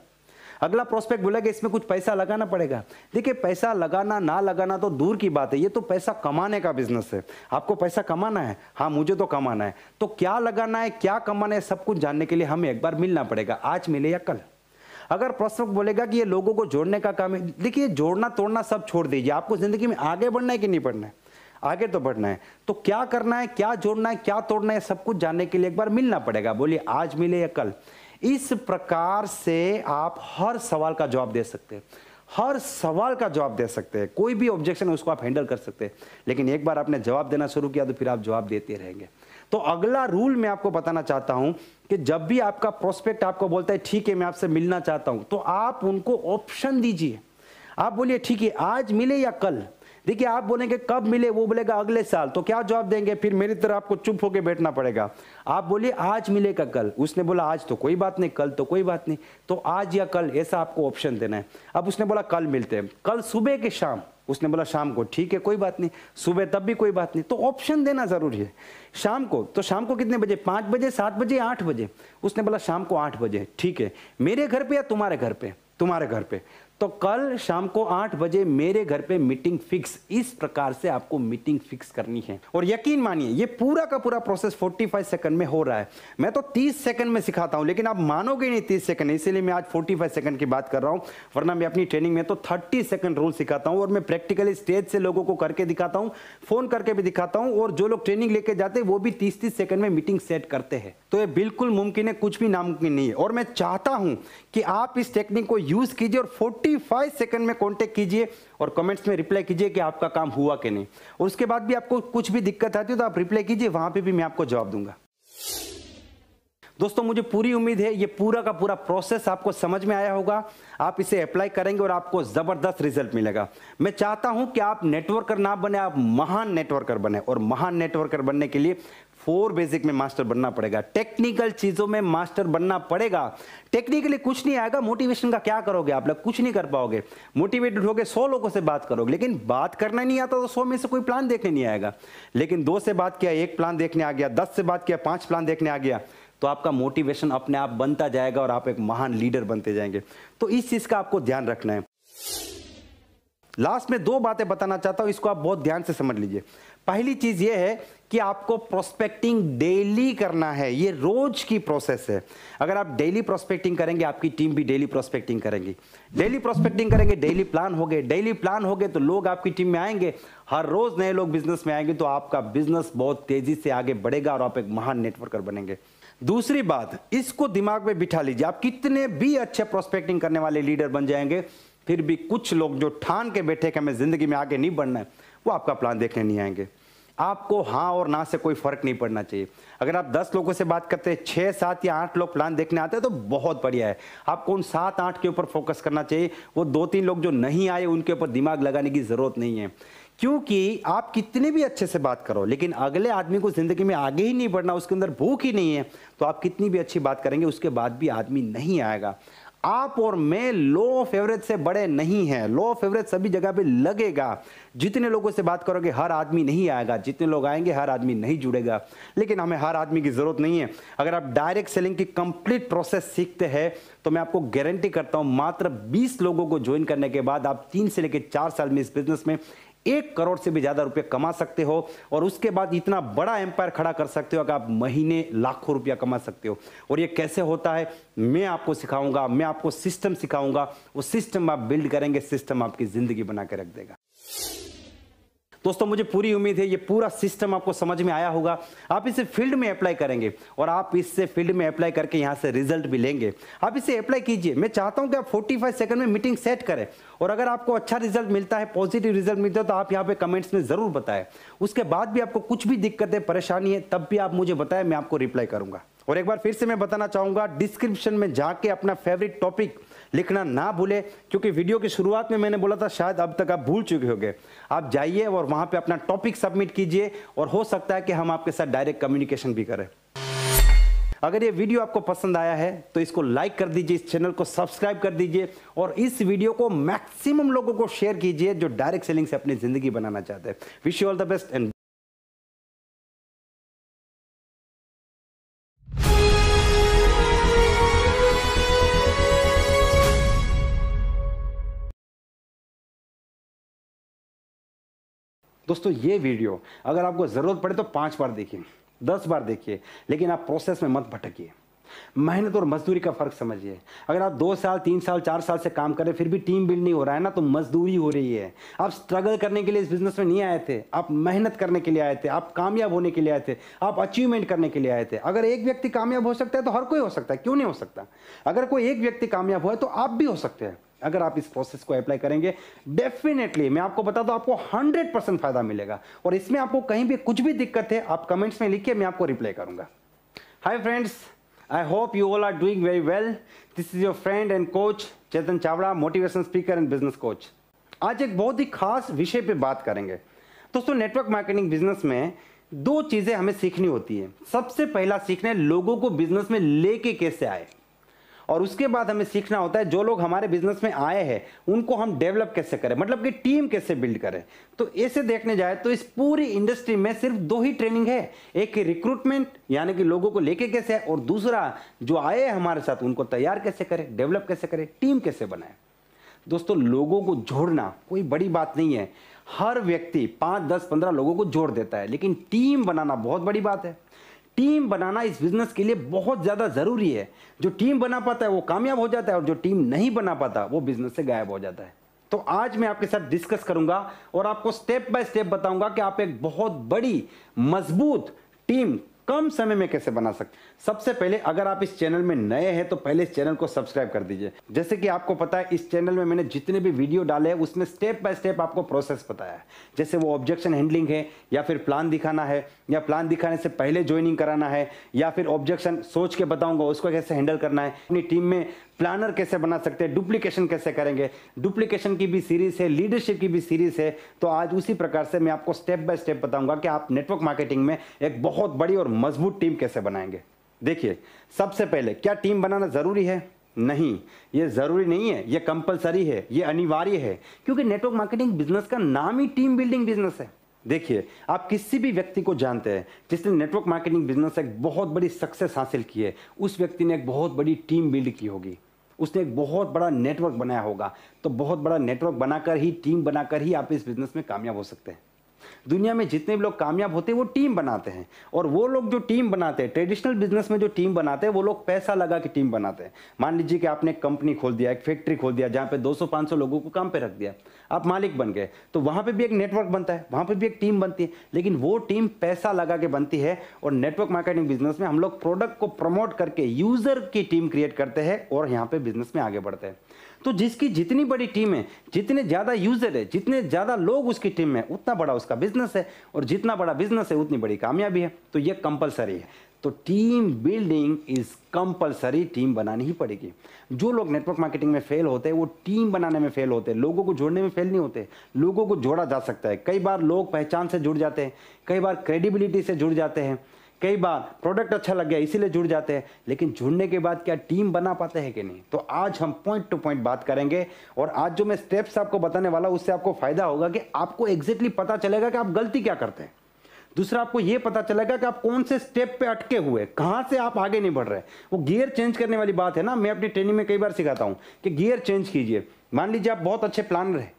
A: अगला प्रोस्पेक्ट बोलेगा इसमें कुछ पैसा लगाना पड़ेगा देखिए पैसा लगाना ना लगाना तो दूर की बात है ये तो पैसा कमाने का बिजनेस है आपको पैसा कमाना है हाँ मुझे तो कमाना है तो क्या लगाना है क्या कमाना है सब कुछ जानने के लिए हमें एक बार मिलना पड़ेगा आज मिले या कल अगर प्रश्न बोलेगा कि ये लोगों को जोड़ने का काम है देखिए जोड़ना तोड़ना सब छोड़ दीजिए आपको ज़िंदगी में आगे बढ़ना है कि नहीं बढ़ना है आगे तो बढ़ना है तो क्या करना है क्या जोड़ना है क्या तोड़ना है सब कुछ जानने के लिए एक बार मिलना पड़ेगा बोलिए आज मिले या कल इस प्रकार से आप हर सवाल का जवाब दे सकते हैं हर सवाल का जवाब दे सकते हैं कोई भी ऑब्जेक्शन है उसको आप हैंडल कर सकते हैं लेकिन एक बार आपने जवाब देना शुरू किया तो फिर आप जवाब देते रहेंगे तो अगला रूल मैं आपको बताना चाहता हूं कि जब भी आपका प्रोस्पेक्ट आपको बोलता है ठीक है मैं आपसे मिलना चाहता हूं तो आप उनको ऑप्शन दीजिए आप बोलिए ठीक है आज मिले या कल देखिए आप बोलेंगे कब मिले वो बोलेगा अगले साल तो क्या जवाब देंगे फिर मेरी तरह आपको चुप होकर बैठना पड़ेगा आप बोलिए आज मिलेगा कल उसने बोला आज तो कोई बात नहीं कल तो कोई बात नहीं तो आज या कल ऐसा आपको ऑप्शन देना है अब उसने बोला कल मिलते हैं कल सुबह के शाम उसने बोला शाम को ठीक है कोई बात नहीं सुबह तब भी कोई बात नहीं तो ऑप्शन देना ज़रूरी है शाम को तो शाम को कितने बजे पाँच बजे सात बजे आठ बजे उसने बोला शाम को आठ बजे ठीक है मेरे घर पे या तुम्हारे घर पे तुम्हारे घर पे तो कल शाम को आठ बजे मेरे घर पे मीटिंग फिक्स इस प्रकार से आपको मीटिंग फिक्स करनी है और यकीन मानिए ये पूरा का पूरा प्रोसेस 45 सेकंड में हो रहा है मैं तो 30 सेकंड में सिखाता हूं लेकिन आप मानोगे नहीं 30 सेकंड इसीलिए मैं आज 45 सेकंड की बात कर रहा हूं वरना मैं अपनी ट्रेनिंग में तो 30 सेकंड रूल सिखाता हूं और मैं प्रैक्टिकली स्टेज से लोगों को करके दिखाता हूं फोन करके भी दिखाता हूं और जो लोग ट्रेनिंग लेके जाते हैं वो भी तीस तीस सेकंड में मीटिंग सेट करते हैं तो ये बिल्कुल मुमकिन है कुछ भी नामुमकिन नहीं है और मैं चाहता हूं कि आप इस टेक्निक को यूज कीजिए और फोर्टी 45 सेकंड में कांटेक्ट कीजिए और कमेंट्स में रिप्लाई कीजिए कि आपका काम हुआ कि नहीं और उसके बाद भी आपको कुछ भी दिक्कत आती हो तो आप रिप्लाई कीजिए वहां पे भी मैं आपको जवाब दूंगा दोस्तों मुझे पूरी उम्मीद है ये पूरा का पूरा प्रोसेस आपको समझ में आया होगा आप इसे अप्लाई करेंगे और आपको ज़बरदस्त रिजल्ट मिलेगा मैं चाहता हूं कि आप नेटवर्कर ना बने आप महान नेटवर्कर बने और महान नेटवर्कर बनने के लिए फोर बेसिक में मास्टर बनना पड़ेगा टेक्निकल चीज़ों में मास्टर बनना पड़ेगा टेक्निकली कुछ नहीं आएगा मोटिवेशन का क्या करोगे आप लोग कुछ नहीं कर पाओगे मोटिवेटेड होकर सौ लोगों से बात करोगे लेकिन बात करना नहीं आता तो सौ में से कोई प्लान देखने नहीं आएगा लेकिन दो से बात किया एक प्लान देखने आ गया दस से बात किया पांच प्लान देखने आ गया तो आपका मोटिवेशन अपने आप बनता जाएगा और आप एक महान लीडर बनते जाएंगे तो इस चीज़ का आपको ध्यान रखना है लास्ट में दो बातें बताना चाहता हूं इसको आप बहुत ध्यान से समझ लीजिए पहली चीज ये है कि आपको प्रोस्पेक्टिंग डेली करना है ये रोज की प्रोसेस है अगर आप डेली प्रोस्पेक्टिंग करेंगे आपकी टीम भी डेली प्रोस्पेक्टिंग करेंगी डेली प्रोस्पेक्टिंग करेंगे डेली प्लान हो गए डेली प्लान हो गए तो लोग आपकी टीम में आएंगे हर रोज नए लोग बिजनेस में आएंगे तो आपका बिजनेस बहुत तेजी से आगे बढ़ेगा और आप एक महान नेटवर्कर बनेंगे दूसरी बात इसको दिमाग में बिठा लीजिए आप कितने भी अच्छे प्रोस्पेक्टिंग करने वाले लीडर बन जाएंगे फिर भी कुछ लोग जो ठान के बैठे कि हमें जिंदगी में आगे नहीं बढ़ना है वो आपका प्लान देखने नहीं आएंगे आपको हाँ और ना से कोई फर्क नहीं पड़ना चाहिए अगर आप दस लोगों से बात करते हैं छः सात या आठ लोग प्लान देखने आते हैं तो बहुत बढ़िया है आपको उन सात आठ के ऊपर फोकस करना चाहिए वो दो तीन लोग जो नहीं आए उनके ऊपर दिमाग लगाने की ज़रूरत नहीं है क्योंकि आप कितने भी अच्छे से बात करो लेकिन अगले आदमी को ज़िंदगी में आगे ही नहीं बढ़ना उसके अंदर भूख ही नहीं है तो आप कितनी भी अच्छी बात करेंगे उसके बाद भी आदमी नहीं आएगा आप और मैं लो ऑफ एवरेज से बड़े नहीं हैं लो ऑफ एवरेज सभी जगह पे लगेगा जितने लोगों से बात करोगे हर आदमी नहीं आएगा जितने लोग आएंगे हर आदमी नहीं जुड़ेगा लेकिन हमें हर आदमी की ज़रूरत नहीं है अगर आप डायरेक्ट सेलिंग की कंप्लीट प्रोसेस सीखते हैं तो मैं आपको गारंटी करता हूँ मात्र बीस लोगों को ज्वाइन करने के बाद आप तीन से लेकर चार साल में इस बिजनेस में एक करोड़ से भी ज़्यादा रुपये कमा सकते हो और उसके बाद इतना बड़ा एम्पायर खड़ा कर सकते हो कि आप महीने लाखों रुपया कमा सकते हो और ये कैसे होता है मैं आपको सिखाऊंगा मैं आपको सिस्टम सिखाऊंगा वो सिस्टम आप बिल्ड करेंगे सिस्टम आपकी ज़िंदगी बना के रख देगा दोस्तों मुझे पूरी उम्मीद है ये पूरा सिस्टम आपको समझ में आया होगा आप इसे फील्ड में अप्लाई करेंगे और आप इससे फील्ड में अप्लाई करके यहाँ से रिजल्ट भी लेंगे आप इसे अप्लाई कीजिए मैं चाहता हूँ कि आप फाइव सेकंड में मीटिंग सेट करें और अगर आपको अच्छा रिजल्ट मिलता है पॉजिटिव रिजल्ट मिलता है तो आप यहाँ पे कमेंट्स में ज़रूर बताएं उसके बाद भी आपको कुछ भी दिक्कत है परेशानी है तब भी आप मुझे बताएं मैं आपको रिप्लाई करूँगा और एक बार फिर से मैं बताना चाहूँगा डिस्क्रिप्शन में जाके अपना फेवरेट टॉपिक लिखना ना भूले क्योंकि वीडियो की शुरुआत में मैंने बोला था शायद अब तक आप भूल चुके होंगे आप जाइए और वहां पर अपना टॉपिक सबमिट कीजिए और हो सकता है कि हम आपके साथ डायरेक्ट कम्युनिकेशन भी करें अगर ये वीडियो आपको पसंद आया है तो इसको लाइक कर दीजिए इस चैनल को सब्सक्राइब कर दीजिए और इस वीडियो को मैक्सिमम लोगों को शेयर कीजिए जो डायरेक्ट सेलिंग से अपनी जिंदगी बनाना चाहते हैं wish you all the best and दोस्तों ये वीडियो अगर आपको ज़रूरत पड़े तो पाँच बार देखिए दस बार देखिए लेकिन आप प्रोसेस में मत भटकिए मेहनत और मजदूरी का फर्क समझिए अगर आप दो साल तीन साल चार साल से काम कर रहे फिर भी टीम बिल्ड नहीं हो रहा है ना तो मजदूरी हो रही है आप स्ट्रगल करने के लिए इस बिजनेस में नहीं आए थे आप मेहनत करने के लिए आए थे आप कामयाब होने के लिए आए थे आप अचीवमेंट करने के लिए आए थे अगर एक व्यक्ति कामयाब हो सकता है तो हर कोई हो सकता है क्यों नहीं हो सकता अगर कोई एक व्यक्ति कामयाब हुआ है तो आप भी हो सकते हैं अगर आप इस प्रोसेस को अप्लाई करेंगे डेफिनेटली मैं आपको बता दूं आपको 100 परसेंट फायदा मिलेगा और इसमें आपको कहीं भी कुछ भी दिक्कत है आप कमेंट्स में लिखिए मैं आपको रिप्लाई करूंगा hi friends I hope you all are doing very well this is your friend and coach Chetan Chavda motivation speaker and business coach आज एक बहुत ही खास विषय पर बात करेंगे दोस्तों नेटवर्क मार्केटिंग बिजनेस में दो चीज़ें हमें सीखनी होती है सबसे पहला सीखना है लोगों को बिजनेस में लेके कैसे आए और उसके बाद हमें सीखना होता है जो लोग हमारे बिजनेस में आए हैं उनको हम डेवलप कैसे करें मतलब कि टीम कैसे बिल्ड करें तो ऐसे देखने जाए तो इस पूरी इंडस्ट्री में सिर्फ दो ही ट्रेनिंग है एक रिक्रूटमेंट यानी कि लोगों को लेके कैसे और दूसरा जो आए हैं हमारे साथ उनको तैयार कैसे करें डेवलप कैसे करें टीम कैसे बनाए दोस्तों लोगों को जोड़ना कोई बड़ी बात नहीं है हर व्यक्ति पाँच दस पंद्रह लोगों को जोड़ देता है लेकिन टीम बनाना बहुत बड़ी बात है टीम बनाना इस बिजनेस के लिए बहुत ज़्यादा ज़रूरी है जो टीम बना पाता है वो कामयाब हो जाता है और जो टीम नहीं बना पाता वो बिजनेस से गायब हो जाता है तो आज मैं आपके साथ डिस्कस करूंगा और आपको स्टेप बाय स्टेप बताऊंगा कि आप एक बहुत बड़ी मजबूत टीम कम समय में कैसे बना सकते सबसे पहले अगर आप इस चैनल में नए हैं तो पहले इस चैनल को सब्सक्राइब कर दीजिए जैसे कि आपको पता है इस चैनल में मैंने जितने भी वीडियो डाले हैं उसमें स्टेप बाय स्टेप आपको प्रोसेस बताया है जैसे वो ऑब्जेक्शन हैंडलिंग है या फिर प्लान दिखाना है या प्लान दिखाने से पहले ज्वाइनिंग कराना है या फिर ऑब्जेक्शन सोच के बताऊंगा उसको कैसे हैंडल करना है अपनी टीम में प्लानर कैसे बना सकते हैं डुप्लीकेशन कैसे करेंगे डुप्लीकेशन की भी सीरीज है लीडरशिप की भी सीरीज है तो आज उसी प्रकार से मैं आपको स्टेप बाय स्टेप बताऊंगा कि आप नेटवर्क मार्केटिंग में एक बहुत बड़ी और मजबूत टीम कैसे बनाएंगे देखिए सबसे पहले क्या टीम बनाना ज़रूरी है नहीं ये ज़रूरी नहीं है ये कंपलसरी है ये अनिवार्य है क्योंकि नेटवर्क मार्केटिंग बिजनेस का नाम ही टीम बिल्डिंग बिजनेस है देखिए आप किसी भी व्यक्ति को जानते हैं जिसने नेटवर्क मार्केटिंग बिजनेस एक बहुत बड़ी सक्सेस हासिल की है उस व्यक्ति ने एक बहुत बड़ी टीम बिल्ड की होगी उसने एक बहुत बड़ा नेटवर्क बनाया होगा तो बहुत बड़ा नेटवर्क बनाकर ही टीम बनाकर ही आप इस बिजनेस में कामयाब हो सकते हैं दुनिया में जितने भी लोग कामयाब होते हैं वो टीम बनाते हैं और वो लोग जो टीम बनाते हैं ट्रेडिशनल बिजनेस में जो टीम बनाते हैं वो लोग पैसा लगा के टीम बनाते हैं मान लीजिए कि आपने एक कंपनी खोल दिया एक फैक्ट्री खोल दिया जहाँ पे 200-500 लोगों को काम पे रख दिया आप मालिक बन गए तो वहाँ पर भी एक नेटवर्क बनता है वहाँ पर भी एक टीम बनती है लेकिन वो टीम पैसा लगा के बनती है और नेटवर्क मार्केटिंग बिजनेस में हम लोग प्रोडक्ट को प्रमोट करके यूज़र की टीम क्रिएट करते हैं और यहाँ पर बिजनेस में आगे बढ़ते हैं तो जिसकी जितनी बड़ी टीम है जितने ज़्यादा यूज़र है जितने ज़्यादा लोग उसकी टीम में उतना बड़ा उसका बिजनेस है और जितना बड़ा बिजनेस है उतनी बड़ी कामयाबी है तो ये कंपलसरी है तो team building is compulsory team बनानी ही पड़ेगी जो लोग नेटवर्क मार्केटिंग में फेल होते हैं वो टीम बनाने में फेल होते हैं लोगों को जोड़ने में फेल नहीं होते लोगों को जोड़ा जा सकता है कई बार लोग पहचान से जुड़ जाते हैं कई बार क्रेडिबिलिटी से जुड़ जाते हैं कई बार प्रोडक्ट अच्छा लग गया इसीलिए जुड़ जाते हैं लेकिन जुड़ने के बाद क्या टीम बना पाते हैं कि नहीं तो आज हम पॉइंट टू पॉइंट बात करेंगे और आज जो मैं स्टेप्स आपको बताने वाला उससे आपको फायदा होगा कि आपको एग्जैक्टली पता चलेगा कि आप गलती क्या करते हैं दूसरा आपको ये पता चलेगा कि आप कौन से स्टेप पे अटके हुए कहाँ से आप आगे नहीं बढ़ रहे वो गियर चेंज करने वाली बात है ना मैं अपनी ट्रेनिंग में कई बार सिखाता हूँ कि गियर चेंज कीजिए मान लीजिए आप बहुत अच्छे प्लानर हैं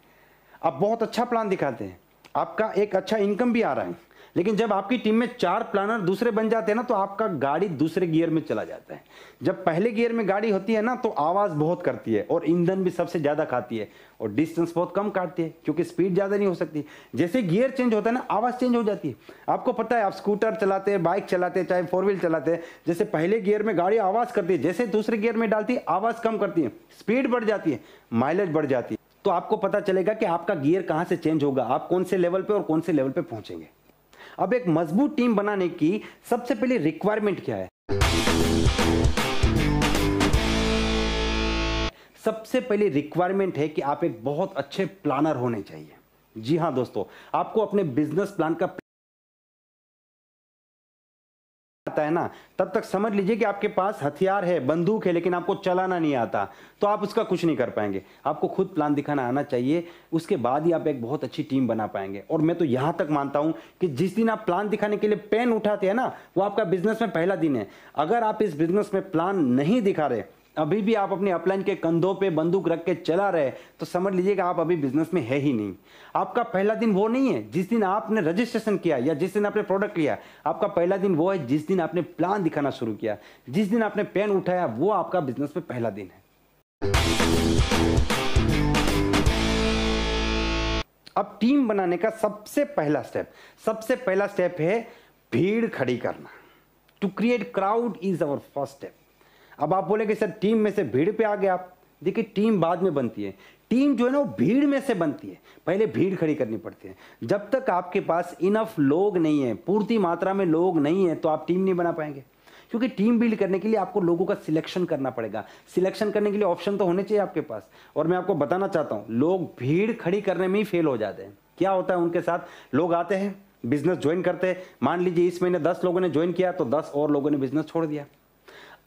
A: आप बहुत अच्छा प्लान दिखाते हैं आपका एक अच्छा इनकम भी आ रहा है लेकिन जब आपकी टीम में चार प्लानर दूसरे बन जाते हैं ना तो आपका गाड़ी दूसरे गियर में चला जाता है जब पहले गियर में गाड़ी होती है ना तो आवाज़ बहुत करती है और ईंधन भी सबसे ज़्यादा खाती है और डिस्टेंस बहुत कम काटती है क्योंकि स्पीड ज़्यादा नहीं हो सकती जैसे गियर चेंज होता है ना आवाज़ चेंज हो जाती है आपको पता है आप स्कूटर चलाते हैं बाइक चलाते हैं चाहे फोर व्हील चलाते हैं जैसे पहले गियर में गाड़ी आवाज़ करती है जैसे दूसरे गियर में डालती है आवाज़ कम करती है स्पीड बढ़ जाती है माइलेज बढ़ जाती है तो आपको पता चलेगा कि आपका गियर कहाँ से चेंज होगा आप कौन से लेवल पे और कौन से लेवल पे पहुंचेंगे अब एक मजबूत टीम बनाने की सबसे पहले रिक्वायरमेंट क्या है सबसे पहले रिक्वायरमेंट है कि आप एक बहुत अच्छे प्लानर होने चाहिए जी हाँ दोस्तों आपको अपने बिजनेस प्लान का आता है ना तब तक समझ लीजिए कि आपके पास हथियार है बंदूक है लेकिन आपको चलाना नहीं आता तो आप उसका कुछ नहीं कर पाएंगे आपको खुद प्लान दिखाना आना चाहिए उसके बाद ही आप एक बहुत अच्छी टीम बना पाएंगे और मैं तो यहाँ तक मानता हूँ कि जिस दिन आप प्लान दिखाने के लिए पेन उठाते हैं ना वो आपका बिजनेस में पहला दिन है अगर आप इस बिजनेस में प्लान नहीं दिखा रहे अभी भी आप अपने अपलाइन के कंधों पे बंदूक रख के चला रहे तो समझ लीजिए कि आप अभी बिजनेस में है ही नहीं आपका पहला दिन वो नहीं है जिस दिन आपने रजिस्ट्रेशन किया या जिस दिन आपने प्रोडक्ट लिया आपका पहला दिन वो है जिस दिन आपने प्लान दिखाना शुरू किया जिस दिन आपने पेन उठाया वो आपका बिजनेस में पहला दिन है अब टीम बनाने का सबसे पहला स्टेप सबसे पहला स्टेप है भीड़ खड़ी करना to create crowd is our first step अब आप बोले कि सर टीम में से भीड़ पे आ गए आप देखिए टीम बाद में बनती है टीम जो है ना वो भीड़ में से बनती है पहले भीड़ खड़ी करनी पड़ती है जब तक आपके पास इनफ लोग नहीं है पूर्ति मात्रा में लोग नहीं है तो आप टीम नहीं बना पाएंगे क्योंकि टीम बिल्ड करने के लिए आपको लोगों का सिलेक्शन करना पड़ेगा सिलेक्शन करने के लिए ऑप्शन तो होने चाहिए आपके पास और मैं आपको बताना चाहता हूँ लोग भीड़ खड़ी करने में ही फेल हो जाते हैं क्या होता है उनके साथ लोग आते हैं बिजनेस ज्वाइन करते हैं मान लीजिए इस महीने दस लोगों ने ज्वाइन किया तो दस और लोगों ने बिजनेस छोड़ दिया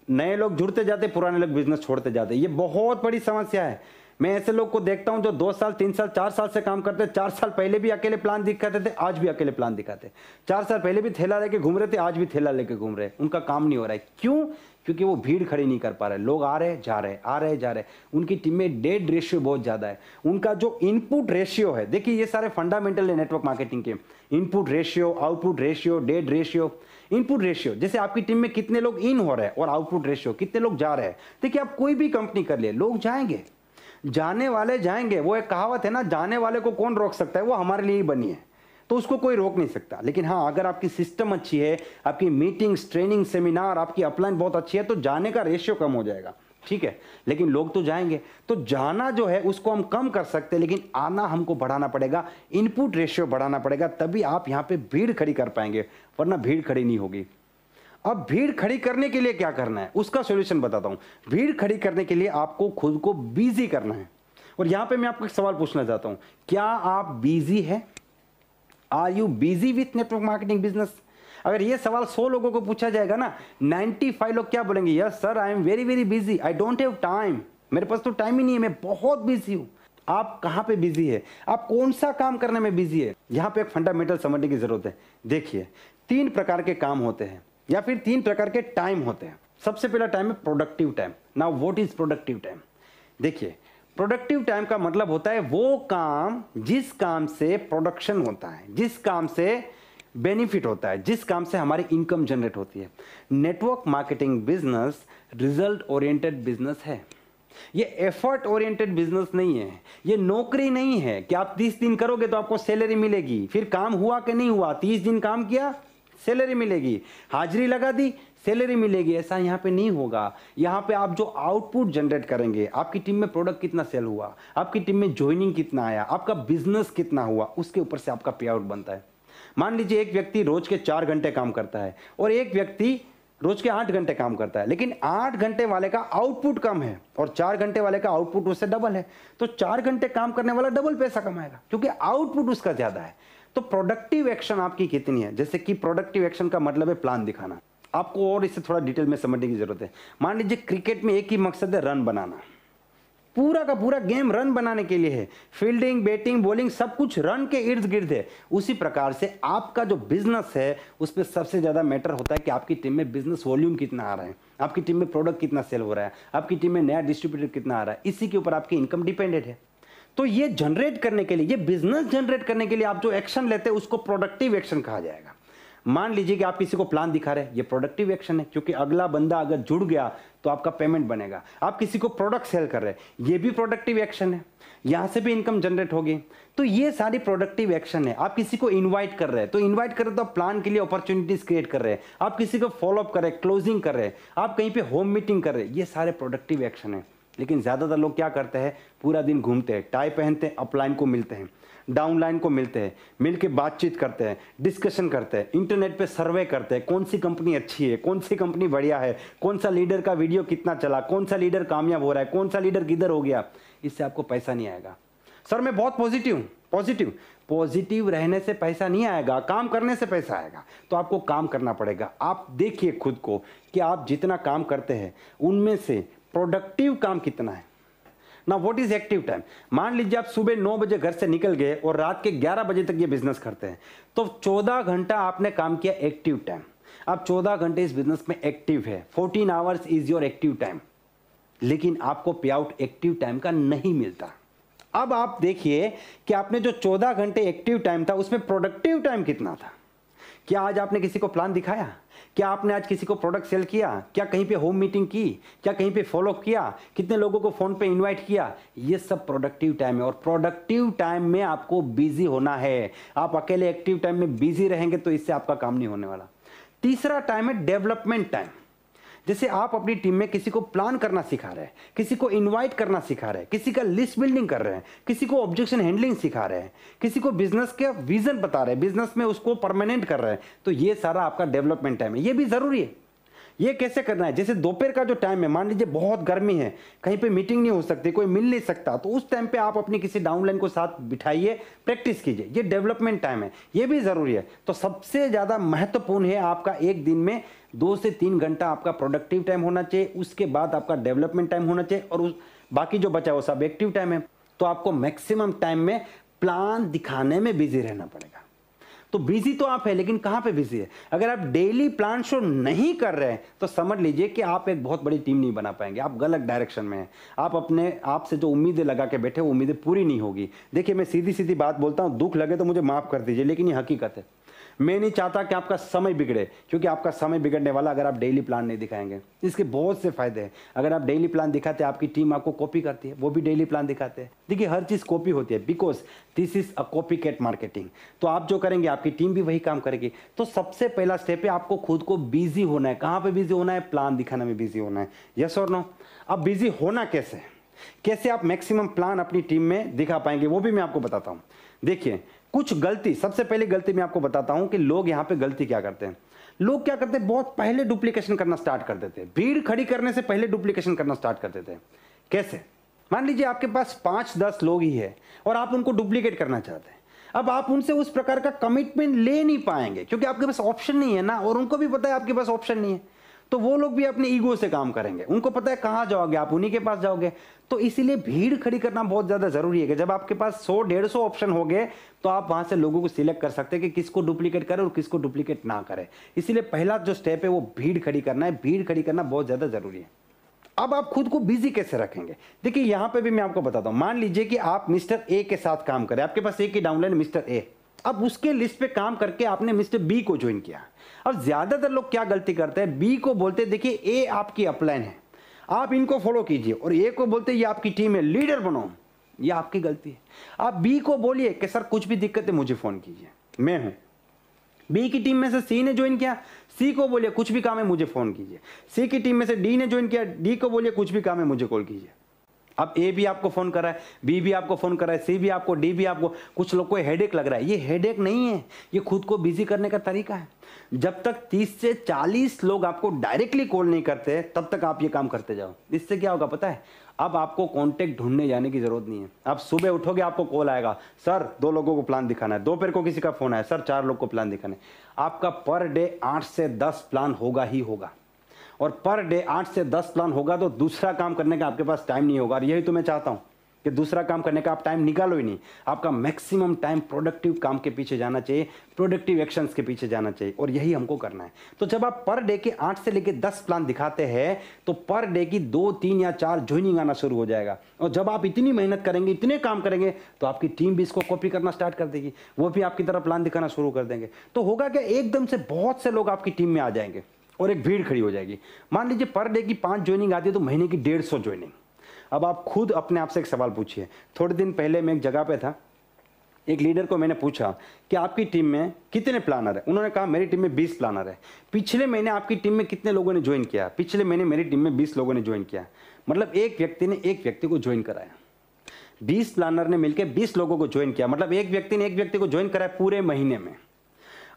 A: नए लोग जुड़ते जाते पुराने लोग बिजनेस छोड़ते जाते ये बहुत बड़ी समस्या है मैं ऐसे लोग को देखता हूँ जो दो साल तीन साल चार साल से काम करते चार साल पहले भी अकेले प्लान दिखाते थे आज भी अकेले प्लान दिखाते चार साल पहले भी थैला लेके घूम रहे थे आज भी थैला लेके घूम रहे उनका काम नहीं हो रहा है क्यों क्योंकि वो भीड़ खड़ी नहीं कर पा रहे लोग आ रहे जा रहे आ रहे जा रहे उनकी टीम में डेड रेशियो बहुत ज़्यादा है उनका जो इनपुट रेशियो है देखिए ये सारे फंडामेंटल है नेटवर्क मार्केटिंग के input ratio output ratio dead ratio input ratio जैसे आपकी टीम में कितने लोग इन हो रहे हैं और आउटपुट रेशियो कितने लोग जा रहे हैं देखिए आप कोई भी कंपनी कर ले लोग जाएंगे जाने वाले जाएंगे वो एक कहावत है ना जाने वाले को कौन रोक सकता है वो हमारे लिए ही बनी है तो उसको कोई रोक नहीं सकता लेकिन हाँ अगर आपकी सिस्टम अच्छी है आपकी मीटिंग्स ट्रेनिंग सेमिनार आपकी अपलाइन बहुत अच्छी है तो जाने का रेशियो कम हो जाएगा ठीक है लेकिन लोग तो जाएंगे तो जाना जो है उसको हम कम कर सकते हैं लेकिन आना हमको बढ़ाना पड़ेगा इनपुट रेशियो बढ़ाना पड़ेगा तभी आप यहाँ पे भीड़ खड़ी कर पाएंगे वरना भीड़ खड़ी नहीं होगी अब भीड़ खड़ी करने के लिए क्या करना है उसका सोल्यूशन बताता हूँ भीड़ खड़ी करने के लिए आपको खुद को बिजी करना है और यहाँ पर मैं आपको एक सवाल पूछना चाहता हूँ क्या आप बिजी है are you busy with network marketing business अगर ये सवाल सौ लोगों को पूछा जाएगा ना नाइन्टी फाइव लोग क्या बोलेंगे yes sir I am very very busy I don't have time मेरे पास तो टाइम ही नहीं है मैं बहुत बिजी हूँ आप कहाँ पे बिजी है आप कौन सा काम करने में बिजी है यहाँ पे एक फंडामेंटल समझने की जरूरत है देखिए तीन प्रकार के काम होते हैं या फिर तीन प्रकार के टाइम होते हैं सबसे पहला टाइम है productive time now what is productive time देखिए प्रोडक्टिव टाइम का मतलब होता है वो काम जिस काम से प्रोडक्शन होता है जिस काम से बेनिफिट होता है जिस काम से हमारी इनकम जनरेट होती है network marketing business result oriented business है ये एफर्ट ओरिएंटेड बिजनेस नहीं है ये नौकरी नहीं है कि आप तीस दिन करोगे तो आपको सैलरी मिलेगी फिर काम हुआ कि नहीं हुआ तीस दिन काम किया सैलरी मिलेगी हाजिरी लगा दी सैलरी मिलेगी ऐसा यहाँ पे नहीं होगा यहाँ पे आप जो आउटपुट जनरेट करेंगे आपकी टीम में प्रोडक्ट कितना सेल हुआ आपकी टीम में ज्वाइनिंग कितना आया आपका बिजनेस कितना हुआ उसके ऊपर से आपका पे आउट बनता है मान लीजिए एक व्यक्ति रोज के चार घंटे काम करता है और एक व्यक्ति रोज के आठ घंटे काम करता है लेकिन आठ घंटे वाले का आउटपुट कम है और चार घंटे वाले का आउटपुट उससे डबल है तो चार घंटे काम करने वाला डबल पैसा कमाएगा क्योंकि आउटपुट उसका ज़्यादा है तो प्रोडक्टिव एक्शन आपकी कितनी है जैसे कि प्रोडक्टिव एक्शन का मतलब है प्लान दिखाना आपको और इससे थोड़ा डिटेल में समझने की जरूरत है मान लीजिए क्रिकेट में एक ही मकसद है रन बनाना पूरा का पूरा गेम रन बनाने के लिए है फील्डिंग बैटिंग बॉलिंग सब कुछ रन के इर्द गिर्द है उसी प्रकार से आपका जो बिजनेस है उस पर सबसे ज़्यादा मैटर होता है कि आपकी टीम में बिजनेस वॉल्यूम कितना आ रहा है आपकी टीम में प्रोडक्ट कितना सेल हो रहा है आपकी टीम में नया डिस्ट्रीब्यूटर कितना आ रहा है इसी के ऊपर आपकी इनकम डिपेंडेंट है तो ये जनरेट करने के लिए ये बिजनेस जनरेट करने के लिए आप जो एक्शन लेते हैं उसको प्रोडक्टिव एक्शन कहा जाएगा मान लीजिए कि आप किसी को प्लान दिखा रहे हैं ये प्रोडक्टिव एक्शन है क्योंकि अगला बंदा अगर जुड़ गया तो आपका पेमेंट बनेगा आप किसी को प्रोडक्ट सेल कर रहे हैं ये भी प्रोडक्टिव एक्शन है यहाँ से भी इनकम जनरेट होगी तो ये सारी प्रोडक्टिव एक्शन है आप किसी को इनवाइट कर रहे हैं तो इनवाइट कर रहे तो आप प्लान के लिए अपॉर्चुनिटीज क्रिएट कर रहे हैं आप किसी को फॉलोअप कर रहे हैं क्लोजिंग कर रहे हैं आप कहीं पे होम मीटिंग कर रहे हैं ये सारे प्रोडक्टिव एक्शन है लेकिन ज़्यादातर लोग क्या करते हैं पूरा दिन घूमते हैं टाई पहनते हैं अपलाइन को मिलते हैं डाउनलाइन को मिलते हैं मिल के बातचीत करते हैं डिस्कशन करते हैं इंटरनेट पे सर्वे करते हैं कौन सी कंपनी अच्छी है कौन सी कंपनी बढ़िया है कौन सा लीडर का वीडियो कितना चला कौन सा लीडर कामयाब हो रहा है कौन सा लीडर किधर हो गया इससे आपको पैसा नहीं आएगा सर मैं बहुत पॉजिटिव हूँ पॉजिटिव पॉजिटिव रहने से पैसा नहीं आएगा काम करने से पैसा आएगा तो आपको काम करना पड़ेगा आप देखिए खुद को कि आप जितना काम करते हैं उनमें से प्रोडक्टिव काम कितना है ना वॉट इज एक्टिव टाइम मान लीजिए आप सुबह नौ बजे घर से निकल गए और रात के ग्यारह बजे तक ये बिजनेस करते हैं तो चौदह घंटा आपने काम किया एक्टिव टाइम आप चौदह घंटे इस बिजनेस में एक्टिव है fourteen hours is your active time लेकिन आपको पे आउट एक्टिव टाइम का नहीं मिलता अब आप देखिए कि आपने जो चौदह घंटे एक्टिव टाइम था उसमें प्रोडक्टिव टाइम कितना था क्या आज आपने किसी को प्लान दिखाया क्या आपने आज किसी को प्रोडक्ट सेल किया क्या कहीं पे होम मीटिंग की क्या कहीं पे फॉलोअप किया कितने लोगों को फ़ोन पे इनवाइट किया ये सब प्रोडक्टिव टाइम है और प्रोडक्टिव टाइम में आपको बिजी होना है आप अकेले एक्टिव टाइम में बिजी रहेंगे तो इससे आपका काम नहीं होने वाला तीसरा टाइम है डेवलपमेंट टाइम जैसे आप अपनी टीम में किसी को प्लान करना सिखा रहे हैं किसी को इनवाइट करना सिखा रहे हैं किसी का लिस्ट बिल्डिंग कर रहे हैं किसी को ऑब्जेक्शन हैंडलिंग सिखा रहे हैं किसी को बिजनेस का विजन बता रहे हैं बिजनेस में उसको परमानेंट कर रहे हैं तो ये सारा आपका डेवलपमेंट टाइम है ये भी ज़रूरी है ये कैसे करना है जैसे दोपहर का जो टाइम है मान लीजिए बहुत गर्मी है कहीं पे मीटिंग नहीं हो सकती कोई मिल नहीं सकता तो उस टाइम पे आप अपनी किसी डाउनलाइन को साथ बिठाइए प्रैक्टिस कीजिए ये डेवलपमेंट टाइम है ये भी ज़रूरी है तो सबसे ज़्यादा महत्वपूर्ण है आपका एक दिन में दो से तीन घंटा आपका प्रोडक्टिव टाइम होना चाहिए उसके बाद आपका डेवलपमेंट टाइम होना चाहिए और उस बाकी जो बचा वो सब एक्टिव टाइम है तो आपको मैक्सिमम टाइम में प्लान दिखाने में बिजी रहना पड़ेगा तो बिजी तो आप है लेकिन कहाँ पे बिजी है अगर आप डेली प्लान शो नहीं कर रहे हैं तो समझ लीजिए कि आप एक बहुत बड़ी टीम नहीं बना पाएंगे आप गलत डायरेक्शन में हैं आप अपने आप से जो उम्मीदें लगा के बैठे वो उम्मीदें पूरी नहीं होगी देखिए मैं सीधी सीधी बात बोलता हूँ दुख लगे तो मुझे माफ़ कर दीजिए लेकिन ये हकीकत है मैं नहीं चाहता कि आपका समय बिगड़े क्योंकि आपका समय बिगड़ने वाला अगर आप डेली प्लान नहीं दिखाएंगे इसके बहुत से फायदे हैं अगर आप डेली प्लान दिखाते हैं आपकी टीम आपको कॉपी करती है वो भी डेली प्लान दिखाते हैं देखिए हर चीज़ कॉपी होती है because this is a copy cat marketing तो आप जो करेंगे आपकी टीम भी वही काम करेगी तो सबसे पहला स्टेप है आपको खुद को बिजी होना है कहाँ पर बिजी होना है प्लान दिखाने में बिजी होना है यस और नो अब बिजी होना कैसे कैसे आप मैक्सिमम प्लान अपनी टीम में दिखा पाएंगे वो भी मैं आपको बताता हूँ देखिए कुछ गलती सबसे पहले गलती मैं आपको बताता हूं कि लोग यहां पे गलती क्या करते हैं लोग क्या करते हैं बहुत पहले डुप्लीकेशन करना स्टार्ट कर देते हैं भीड़ खड़ी करने से पहले डुप्लीकेशन करना स्टार्ट कर देते हैं कैसे मान लीजिए आपके पास पांच दस लोग ही है और आप उनको डुप्लीकेट करना चाहते हैं अब आप उनसे उस प्रकार का कमिटमेंट ले नहीं पाएंगे क्योंकि आपके पास ऑप्शन नहीं है ना और उनको भी पता है आपके पास ऑप्शन नहीं है तो वो लोग भी अपने ईगो से काम करेंगे उनको पता है कहाँ जाओगे आप उन्हीं के पास जाओगे तो इसीलिए भीड़ खड़ी करना बहुत ज़्यादा ज़रूरी है कि जब आपके पास सौ डेढ़ सौ ऑप्शन हो गए तो आप वहाँ से लोगों को सिलेक्ट कर सकते हैं कि किसको डुप्लीकेट करें और किसको डुप्लीकेट ना करें इसीलिए पहला जो स्टेप है वो भीड़ खड़ी करना है भीड़ खड़ी करना बहुत ज़्यादा ज़रूरी है अब आप खुद को बिजी कैसे रखेंगे देखिए यहाँ पर भी मैं आपको बताता हूँ मान लीजिए कि आप मिस्टर ए के साथ काम करें आपके पास एक ही डाउनलाइन मिस्टर ए अब उसके लिस्ट पे काम करके आपने मिस्टर बी को ज्वाइन किया अब ज़्यादातर लोग क्या गलती करते हैं बी को बोलते देखिए ए आपकी अपलाइन है आप इनको फॉलो कीजिए और ए को बोलते ये आपकी टीम है लीडर बनो ये आपकी गलती है आप बी को बोलिए कि सर कुछ भी दिक्कत है मुझे फ़ोन कीजिए मैं हूं बी की टीम में से सी ने ज्वाइन किया सी को बोलिए कुछ भी काम है मुझे फ़ोन कीजिए सी की टीम में से डी ने ज्वाइन किया डी को बोलिए कुछ भी काम है मुझे कॉल कीजिए अब ए भी आपको फ़ोन कर रहा है बी भी आपको फ़ोन कर रहा है सी भी आपको डी भी आपको कुछ लोग को हेडेक लग रहा है ये हेडेक नहीं है ये खुद को बिजी करने का तरीका है जब तक 30 से 40 लोग आपको डायरेक्टली कॉल नहीं करते तब तक आप ये काम करते जाओ इससे क्या होगा पता है अब आपको कॉन्टेक्ट ढूंढने जाने की जरूरत नहीं है आप सुबह उठोगे आपको कॉल आएगा सर दो लोगों को प्लान दिखाना है दोपहर को किसी का फ़ोन आया सर चार लोग को प्लान दिखाना है आपका पर डे आठ से दस प्लान होगा ही होगा और पर डे आठ से दस प्लान होगा तो दूसरा काम करने का आपके पास टाइम नहीं होगा और यही तो मैं चाहता हूँ कि दूसरा काम करने का आप टाइम निकालो ही नहीं आपका मैक्सिमम टाइम प्रोडक्टिव काम के पीछे जाना चाहिए प्रोडक्टिव एक्शंस के पीछे जाना चाहिए और यही हमको करना है तो जब आप पर डे के आठ से लेकर दस प्लान दिखाते हैं तो पर डे की दो तीन या चार ज्वाइनिंग आना शुरू हो जाएगा और जब आप इतनी मेहनत करेंगे इतने काम करेंगे तो आपकी टीम भी इसको कॉपी करना स्टार्ट कर देगी वो भी आपकी तरफ प्लान दिखाना शुरू कर देंगे तो होगा क्या एकदम से बहुत से लोग आपकी टीम में आ जाएंगे और एक भीड़ खड़ी हो जाएगी मान लीजिए पर डे की पाँच ज्वाइनिंग आती है तो महीने की डेढ़ सौ ज्वाइनिंग अब आप खुद अपने आप से एक सवाल पूछिए थोड़े दिन पहले मैं एक जगह पे था एक लीडर को मैंने पूछा कि आपकी टीम में कितने प्लानर है उन्होंने कहा मेरी टीम में बीस प्लानर है पिछले महीने आपकी टीम में कितने लोगों ने ज्वाइन किया पिछले महीने मेरी टीम में बीस लोगों ने ज्वाइन किया मतलब एक व्यक्ति ने एक व्यक्ति को ज्वाइन कराया 20 प्लानर ने मिलकर 20 लोगों को ज्वाइन किया मतलब एक व्यक्ति ने एक व्यक्ति को ज्वाइन कराया पूरे महीने में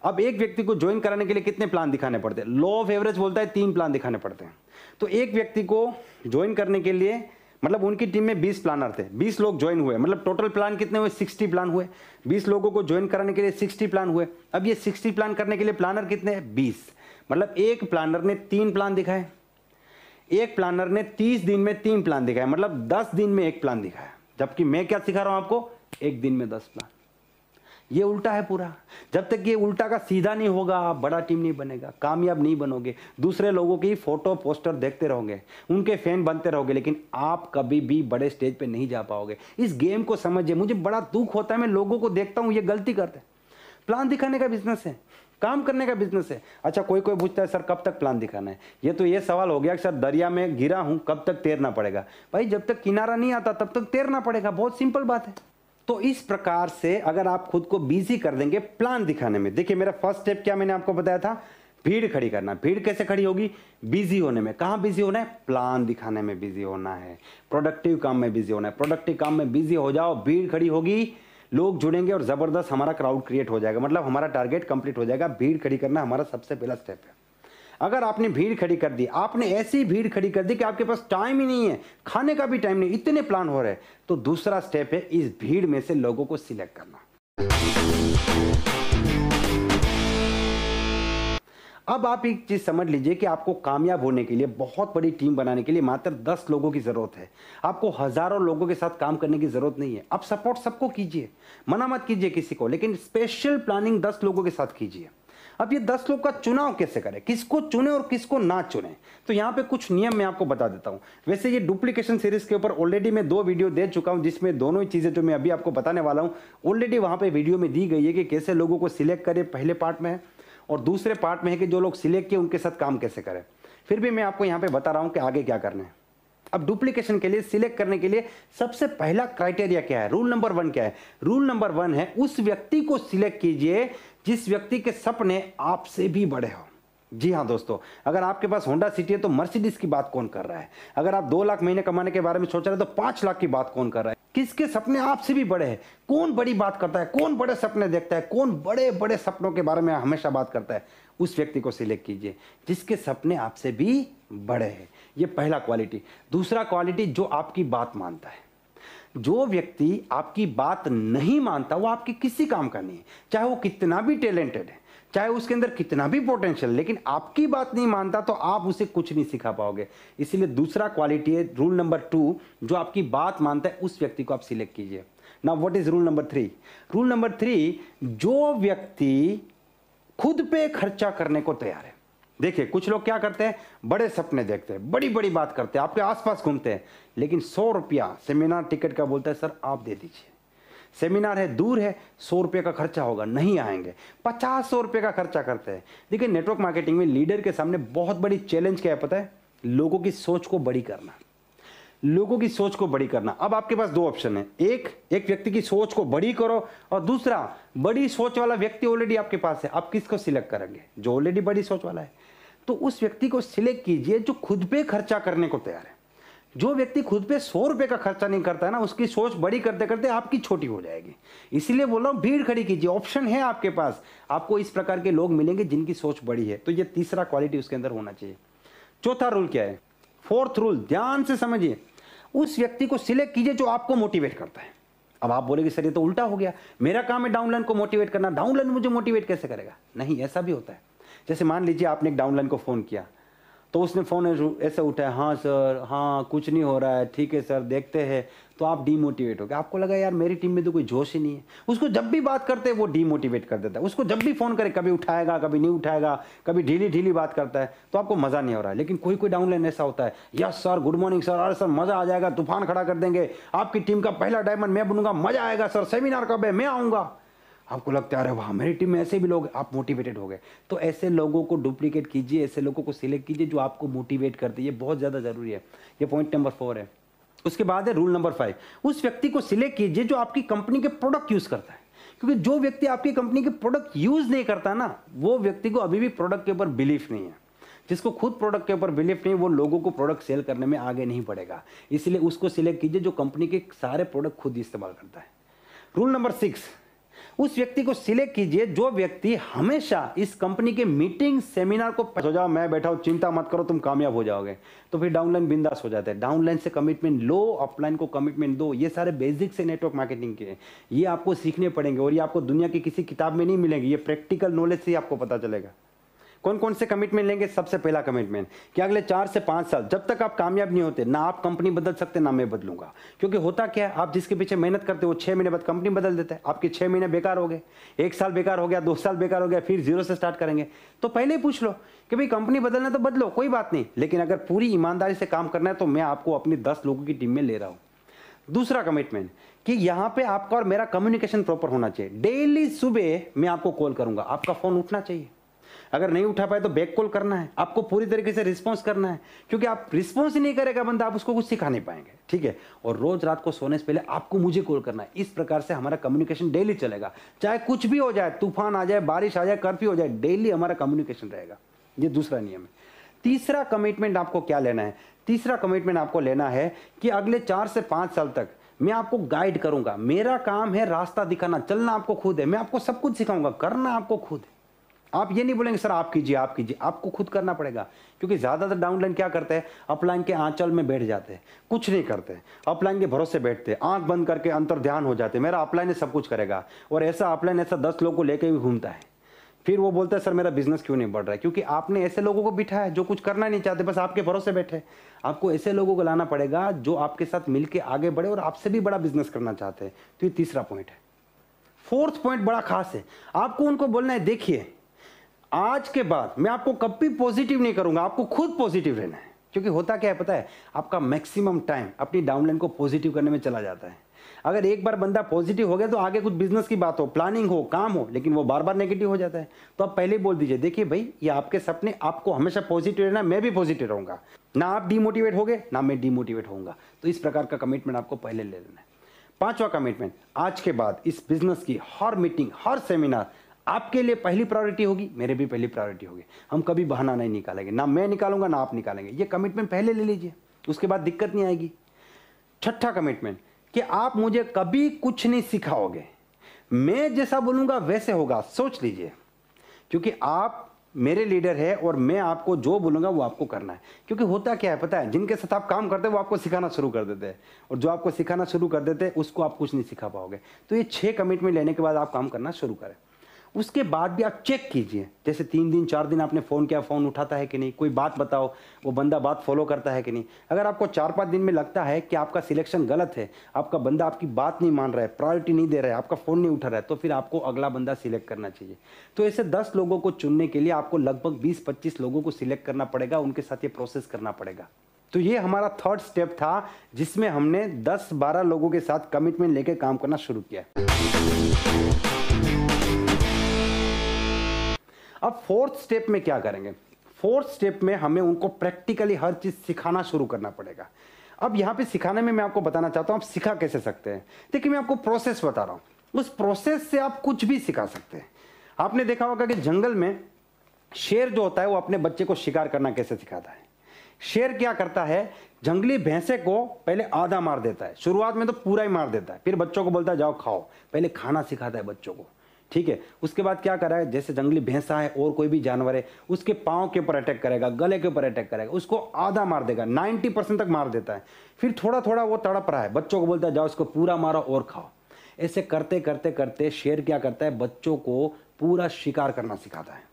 A: अब एक व्यक्ति को ज्वाइन कराने के लिए कितने प्लान दिखाने पड़ते हैं लॉ ऑफ एवरेज बोलता है तीन प्लान दिखाने पड़ते हैं तो एक व्यक्ति को ज्वाइन करने के लिए मतलब उनकी टीम में 20 प्लानर थे 20 लोग ज्वाइन हुए मतलब टोटल प्लान कितने हुए 60 प्लान हुए 20 लोगों को ज्वाइन कराने के लिए 60 प्लान हुए अब ये 60 प्लान करने के लिए प्लानर कितने हैं 20 मतलब एक प्लानर ने तीन प्लान दिखाए एक प्लानर ने 30 दिन में तीन प्लान दिखाए मतलब 10 दिन में एक प्लान दिखाया जबकि मैं क्या सिखा रहा हूँ आपको एक दिन में दस प्लान ये उल्टा है पूरा जब तक ये उल्टा का सीधा नहीं होगा आप बड़ा टीम नहीं बनेगा कामयाब नहीं बनोगे दूसरे लोगों की फोटो पोस्टर देखते रहोगे उनके फैन बनते रहोगे लेकिन आप कभी भी बड़े स्टेज पे नहीं जा पाओगे इस गेम को समझिए मुझे बड़ा दुख होता है मैं लोगों को देखता हूँ ये गलती करते प्लान दिखाने का बिजनेस है काम करने का बिजनेस है अच्छा कोई कोई पूछता है सर कब तक प्लान दिखाना है ये तो ये सवाल हो गया कि सर दरिया में गिरा हूँ कब तक तैरना पड़ेगा भाई जब तक किनारा नहीं आता तब तक तैरना पड़ेगा बहुत सिंपल बात है तो इस प्रकार से अगर आप खुद को बिजी कर देंगे प्लान दिखाने में देखिए मेरा फर्स्ट स्टेप क्या मैंने आपको बताया था भीड़ खड़ी करना भीड़ कैसे खड़ी होगी बिजी होने में कहाँ बिजी होना है प्लान दिखाने में बिजी होना है प्रोडक्टिव काम में बिजी होना है प्रोडक्टिव काम में बिजी हो जाओ भीड़ खड़ी होगी लोग जुड़ेंगे और ज़बरदस्त हमारा क्राउड क्रिएट हो जाएगा मतलब हमारा टारगेट कंप्लीट हो जाएगा भीड़ खड़ी करना हमारा सबसे पहला स्टेप है अगर आपने भीड़ खड़ी कर दी आपने ऐसी भीड़ खड़ी कर दी कि आपके पास टाइम ही नहीं है खाने का भी टाइम नहीं इतने प्लान हो रहे तो दूसरा स्टेप है इस भीड़ में से लोगों को सिलेक्ट करना अब आप एक चीज़ समझ लीजिए कि आपको कामयाब होने के लिए बहुत बड़ी टीम बनाने के लिए मात्र दस लोगों की ज़रूरत है आपको हज़ारों लोगों के साथ काम करने की ज़रूरत नहीं है आप सपोर्ट सबको कीजिए मना मत कीजिए किसी को लेकिन स्पेशल प्लानिंग दस लोगों के साथ कीजिए अब ये दस लोग का चुनाव कैसे करें किसको चुने और किसको ना चुने तो यहाँ पे कुछ नियम मैं आपको बता देता हूँ वैसे ये डुप्लीकेशन सीरीज के ऊपर ऑलरेडी मैं दो वीडियो दे चुका हूँ जिसमें दोनों ही चीज़ें जो मैं अभी आपको बताने वाला हूँ ऑलरेडी वहाँ पर वीडियो में दी गई है कि कैसे लोगों को सिलेक्ट करें पहले पार्ट में और दूसरे पार्ट में है कि जो लोग सिलेक्ट किए उनके साथ काम कैसे करें फिर भी मैं आपको यहाँ पे बता रहा हूँ कि आगे क्या करना है अब डुप्लीकेशन के लिए सिलेक्ट करने के लिए सबसे पहला क्राइटेरिया क्या है रूल नंबर वन क्या है रूल नंबर वन है उस व्यक्ति को सिलेक्ट कीजिए जिस व्यक्ति के सपने आपसे भी बड़े हो जी हाँ दोस्तों अगर आपके पास होंडा सिटी है तो मर्सिडीज की बात कौन कर रहा है अगर आप दो लाख महीने कमाने के बारे में सोच रहे हैं तो पांच लाख की बात कौन कर रहा है किसके सपने आपसे भी बड़े हैं कौन बड़ी बात करता है कौन बड़े सपने देखता है कौन बड़े बड़े सपनों के बारे में हमेशा बात करता है उस व्यक्ति को सिलेक्ट कीजिए जिसके सपने आपसे भी बड़े हैं ये पहला क्वालिटी दूसरा क्वालिटी जो आपकी बात मानता है जो व्यक्ति आपकी बात नहीं मानता वो आपके किसी काम का नहीं है चाहे वो कितना भी टैलेंटेड है चाहे उसके अंदर कितना भी पोटेंशियल लेकिन आपकी बात नहीं मानता तो आप उसे कुछ नहीं सिखा पाओगे इसलिए दूसरा क्वालिटी है रूल नंबर टू जो आपकी बात मानता है उस व्यक्ति को आप सिलेक्ट कीजिए ना what is rule number three rule number three जो व्यक्ति खुद पे खर्चा करने को तैयार है देखिए कुछ लोग क्या करते हैं बड़े सपने देखते हैं बड़ी बड़ी बात करते हैं आपके आसपास घूमते हैं लेकिन सौ रुपया सेमिनार टिकट का बोलता है सर आप दे दीजिए सेमिनार है दूर है सौ रुपये का खर्चा होगा नहीं आएंगे पचास सौ रुपये का खर्चा करते हैं देखिए नेटवर्क मार्केटिंग में लीडर के सामने बहुत बड़ी चैलेंज क्या है पता है लोगों की सोच को बड़ी करना लोगों की सोच को बड़ी करना अब आपके पास दो ऑप्शन है एक एक व्यक्ति की सोच को बड़ी करो और दूसरा बड़ी सोच वाला व्यक्ति ऑलरेडी आपके पास है आप किसको सिलेक्ट करेंगे जो ऑलरेडी बड़ी सोच वाला है तो उस व्यक्ति को सिलेक्ट कीजिए जो खुद पे खर्चा करने को तैयार है जो व्यक्ति खुद पे सौ रुपए का खर्चा नहीं करता है ना उसकी सोच बड़ी करते करते आपकी छोटी हो जाएगी इसलिए बोल रहा हूँ भीड़ खड़ी कीजिए ऑप्शन है आपके पास आपको इस प्रकार के लोग मिलेंगे जिनकी सोच बड़ी है तो ये तीसरा क्वालिटी उसके अंदर होना चाहिए चौथा रूल क्या है फोर्थ रूल ध्यान से समझिए उस व्यक्ति को सिलेक्ट कीजिए जो आपको मोटिवेट करता है अब आप बोलेगे सर ये तो उल्टा हो गया मेरा काम है डाउनलाइन को मोटिवेट करना डाउनलाइन मुझे मोटिवेट कैसे करेगा नहीं ऐसा भी होता है जैसे मान लीजिए आपने एक डाउनलाइन को फ़ोन किया तो उसने फ़ोन ऐसे उठाया हाँ सर हाँ कुछ नहीं हो रहा है ठीक है सर देखते हैं तो आप डीमोटिवेट हो गए आपको लगा यार मेरी टीम में तो कोई जोश ही नहीं है उसको जब भी बात करते हैं वो डीमोटिवेट कर देता है उसको जब भी फ़ोन करे कभी उठाएगा कभी नहीं उठाएगा कभी ढीली ढीली बात करता है तो आपको मज़ा नहीं हो रहा है लेकिन कोई कोई डाउनलाइन ऐसा होता है yes sir good morning sir अरे सर मज़ा आ जाएगा तूफान खड़ा कर देंगे आपकी टीम का पहला डायमंड मैं बनूंगा मज़ा आएगा सर सेमिनार कब है मैं आऊँगा आपको लगता है अरे वाह मेरी टीम में ऐसे भी लोग आप मोटिवेटेड हो गए तो ऐसे लोगों को डुप्लीकेट कीजिए ऐसे लोगों को सिलेक्ट कीजिए जो आपको मोटिवेट करते ये बहुत ज़्यादा ज़रूरी है ये पॉइंट नंबर फोर है उसके बाद है रूल नंबर फाइव उस व्यक्ति को सिलेक्ट कीजिए जो आपकी कंपनी के प्रोडक्ट यूज़ करता है क्योंकि जो व्यक्ति आपकी कंपनी के प्रोडक्ट यूज़ नहीं करता ना वो व्यक्ति को अभी भी प्रोडक्ट के ऊपर बिलीफ नहीं है जिसको खुद प्रोडक्ट के ऊपर बिलीफ नहीं वो लोगों को प्रोडक्ट सेल करने में आगे नहीं बढ़ेगा इसलिए उसको सिलेक्ट कीजिए जो कंपनी के सारे प्रोडक्ट खुद इस्तेमाल करता है रूल नंबर सिक्स उस व्यक्ति को सिलेक्ट कीजिए जो व्यक्ति हमेशा इस कंपनी के मीटिंग सेमिनार को हो जाओ मैं बैठा हूँ चिंता मत करो तुम कामयाब हो जाओगे तो फिर डाउनलाइन बिंदास हो जाते हैं डाउनलाइन से कमिटमेंट लो ऑफलाइन को कमिटमेंट दो ये सारे बेसिक से नेटवर्क मार्केटिंग के ये आपको सीखने पड़ेंगे और ये आपको दुनिया की किसी किताब में नहीं मिलेंगे ये प्रैक्टिकल नॉलेज से ही आपको पता चलेगा कौन कौन से कमिटमेंट लेंगे सबसे पहला कमिटमेंट कि अगले चार से पाँच साल जब तक आप कामयाब नहीं होते ना आप कंपनी बदल सकते ना मैं बदलूंगा क्योंकि होता क्या है आप जिसके पीछे मेहनत करते हो छः महीने बाद कंपनी बदल देता है आपके छः महीने बेकार हो गए एक साल बेकार हो गया दो साल बेकार हो गया फिर जीरो से स्टार्ट करेंगे तो पहले ही पूछ लो कि भाई कंपनी बदलना तो बदलो कोई बात नहीं लेकिन अगर पूरी ईमानदारी से काम करना है तो मैं आपको अपनी दस लोगों की टीम में ले रहा हूँ दूसरा कमिटमेंट कि यहाँ पे आपका और मेरा कम्युनिकेशन प्रॉपर होना चाहिए डेली सुबह मैं आपको कॉल करूंगा आपका फोन उठना चाहिए अगर नहीं उठा पाए तो बैक कॉल करना है आपको पूरी तरीके से रिस्पॉन्स करना है क्योंकि आप रिस्पॉन्स ही नहीं करेगा बंदा आप उसको कुछ सिखा नहीं पाएंगे ठीक है और रोज रात को सोने से पहले आपको मुझे कॉल करना है इस प्रकार से हमारा कम्युनिकेशन डेली चलेगा चाहे कुछ भी हो जाए तूफान आ जाए बारिश आ जाए कर्फ्यू हो जाए डेली हमारा कम्युनिकेशन रहेगा ये दूसरा नियम है तीसरा कमिटमेंट आपको क्या लेना है तीसरा कमिटमेंट आपको लेना है कि अगले चार से पाँच साल तक मैं आपको गाइड करूंगा मेरा काम है रास्ता दिखाना चलना आपको खुद है मैं आपको सब कुछ सिखाऊंगा करना आपको खुद है आप ये नहीं बोलेंगे सर आप कीजिए आप कीजिए आपको खुद करना पड़ेगा क्योंकि ज़्यादातर डाउनलाइन क्या करते हैं अपलाइन के आंचल में बैठ जाते हैं कुछ नहीं करते अपलाइन के भरोसे बैठते हैं आंख बंद करके अंतर ध्यान हो जाते हैं मेरा अपलाइन सब कुछ करेगा और ऐसा अपलाइन ऐसा दस लोग को लेकर भी घूमता है फिर वो बोलता है सर मेरा बिजनेस क्यों नहीं बढ़ रहा है क्योंकि आपने ऐसे लोगों को बिठाया जो कुछ करना नहीं चाहते बस आपके भरोसे बैठे आपको ऐसे लोगों को लाना पड़ेगा जो आपके साथ मिलकर आगे बढ़े और आपसे भी बड़ा बिजनेस करना चाहते हैं तो ये तीसरा पॉइंट है फोर्थ पॉइंट बड़ा खास है आपको उनको बोलना है देखिए आज के बाद मैं आपको कब भी पॉजिटिव नहीं करूंगा आपको खुद पॉजिटिव रहना है क्योंकि होता क्या है पता है आपका मैक्सिमम टाइम अपनी डाउनलाइन को पॉजिटिव करने में चला जाता है अगर एक बार बंदा पॉजिटिव हो गया तो आगे कुछ बिजनेस की बात हो प्लानिंग हो काम हो लेकिन वो बार बार नेगेटिव हो जाता है तो आप पहले बोल दीजिए देखिए भाई ये आपके सपने आपको हमेशा पॉजिटिव रहना मैं भी पॉजिटिव रहूंगा ना आप डीमोटिवेट हो ना मैं डीमोटिवेट होऊंगा तो इस प्रकार का कमिटमेंट आपको पहले ले लेना है पांचवा कमिटमेंट आज के बाद इस बिजनेस की हर मीटिंग हर सेमिनार आपके लिए पहली प्रायोरिटी होगी मेरे भी पहली प्रायोरिटी होगी हम कभी बहाना नहीं निकालेंगे ना मैं निकालूंगा ना आप निकालेंगे ये कमिटमेंट पहले ले लीजिए उसके बाद दिक्कत नहीं आएगी छठा कमिटमेंट कि आप मुझे कभी कुछ नहीं सिखाओगे मैं जैसा बोलूंगा वैसे होगा सोच लीजिए क्योंकि आप मेरे लीडर है और मैं आपको जो बोलूंगा वो आपको करना है क्योंकि होता क्या है पता है जिनके साथ आप काम करते हैं वो आपको सिखाना शुरू कर देते हैं और जो आपको सिखाना शुरू कर देते हैं उसको आप कुछ नहीं सिखा पाओगे तो ये छह कमिटमेंट लेने के बाद आप काम करना शुरू करें उसके बाद भी आप चेक कीजिए जैसे तीन दिन चार दिन आपने फ़ोन किया फ़ोन उठाता है कि नहीं कोई बात बताओ वो बंदा बात फॉलो करता है कि नहीं अगर आपको चार पाँच दिन में लगता है कि आपका सिलेक्शन गलत है आपका बंदा आपकी बात नहीं मान रहा है प्रायोरिटी नहीं दे रहा है आपका फ़ोन नहीं उठा रहा है तो फिर आपको अगला बंदा सिलेक्ट करना चाहिए तो ऐसे दस लोगों को चुनने के लिए आपको लगभग बीस पच्चीस लोगों को सिलेक्ट करना पड़ेगा उनके साथ ये प्रोसेस करना पड़ेगा तो ये हमारा थर्ड स्टेप था जिसमें हमने 10-12 लोगों के साथ कमिटमेंट लेके काम करना शुरू किया अब फोर्थ स्टेप में क्या करेंगे फोर्थ स्टेप में हमें उनको प्रैक्टिकली हर चीज़ सिखाना शुरू करना पड़ेगा अब यहाँ पे सिखाने में मैं आपको बताना चाहता हूँ आप सिखा कैसे सकते हैं देखिए मैं आपको प्रोसेस बता रहा हूँ उस प्रोसेस से आप कुछ भी सिखा सकते हैं आपने देखा होगा कि जंगल में शेर जो होता है वो अपने बच्चे को शिकार करना कैसे सिखाता है शेर क्या करता है जंगली भैंसे को पहले आधा मार देता है शुरुआत में तो पूरा ही मार देता है फिर बच्चों को बोलता है जाओ खाओ पहले खाना सिखाता है बच्चों को ठीक है उसके बाद क्या करा है जैसे जंगली भैंसा है और कोई भी जानवर है उसके पाँव के ऊपर अटैक करेगा गले के ऊपर अटैक करेगा उसको आधा मार देगा नाइन्टी परसेंट तक मार देता है फिर थोड़ा थोड़ा वो तड़प रहा है बच्चों को बोलता है जाओ उसको पूरा मारो और खाओ ऐसे करते करते करते शेर क्या करता है बच्चों को पूरा शिकार करना सिखाता है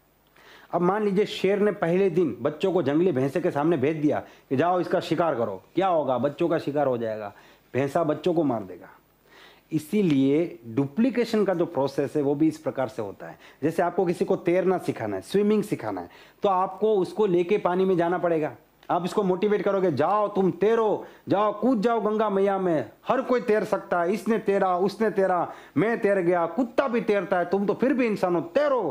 A: अब मान लीजिए शेर ने पहले दिन बच्चों को जंगली भैंसे के सामने भेज दिया कि जाओ इसका शिकार करो क्या होगा बच्चों का शिकार हो जाएगा भैंसा बच्चों को मार देगा इसीलिए डुप्लीकेशन का जो प्रोसेस है वो भी इस प्रकार से होता है जैसे आपको किसी को तैरना सिखाना है स्विमिंग सिखाना है तो आपको उसको लेके पानी में जाना पड़ेगा आप इसको मोटिवेट करोगे जाओ तुम तैरो जाओ कूद जाओ गंगा मैया में हर कोई तैर सकता है इसने तैरा उसने तैरा मैं तैर गया कुत्ता भी तैरता है तुम तो फिर भी इंसान हो तैरो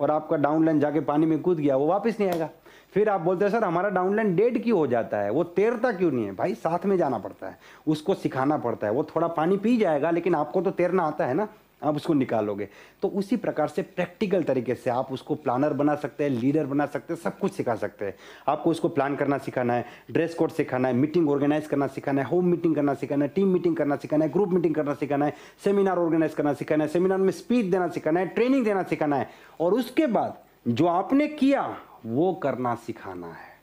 A: और आपका डाउनलाइन जाके पानी में कूद गया वो वापस नहीं आएगा फिर आप बोलते हैं सर हमारा डाउनलाइन डेड क्यों हो जाता है वो तैरता क्यों नहीं है भाई साथ में जाना पड़ता है उसको सिखाना पड़ता है वो थोड़ा पानी पी जाएगा लेकिन आपको तो तैरना आता है ना आप उसको निकालोगे तो उसी प्रकार से प्रैक्टिकल तरीके से आप उसको प्लानर बना सकते हैं लीडर बना सकते हैं सब कुछ सिखा सकते हैं आपको उसको प्लान करना सिखाना है ड्रेस कोड सिखाना है मीटिंग ऑर्गेनाइज करना सिखाना है होम मीटिंग करना सिखाना है टीम मीटिंग करना सिखाना है ग्रुप मीटिंग करना सिखाना है सेमिनार ऑर्गेनाइज करना सिखाना है सेमिनार में स्पीच देना सिखाना है ट्रेनिंग देना सिखाना है और उसके बाद जो आपने किया वो करना सिखाना है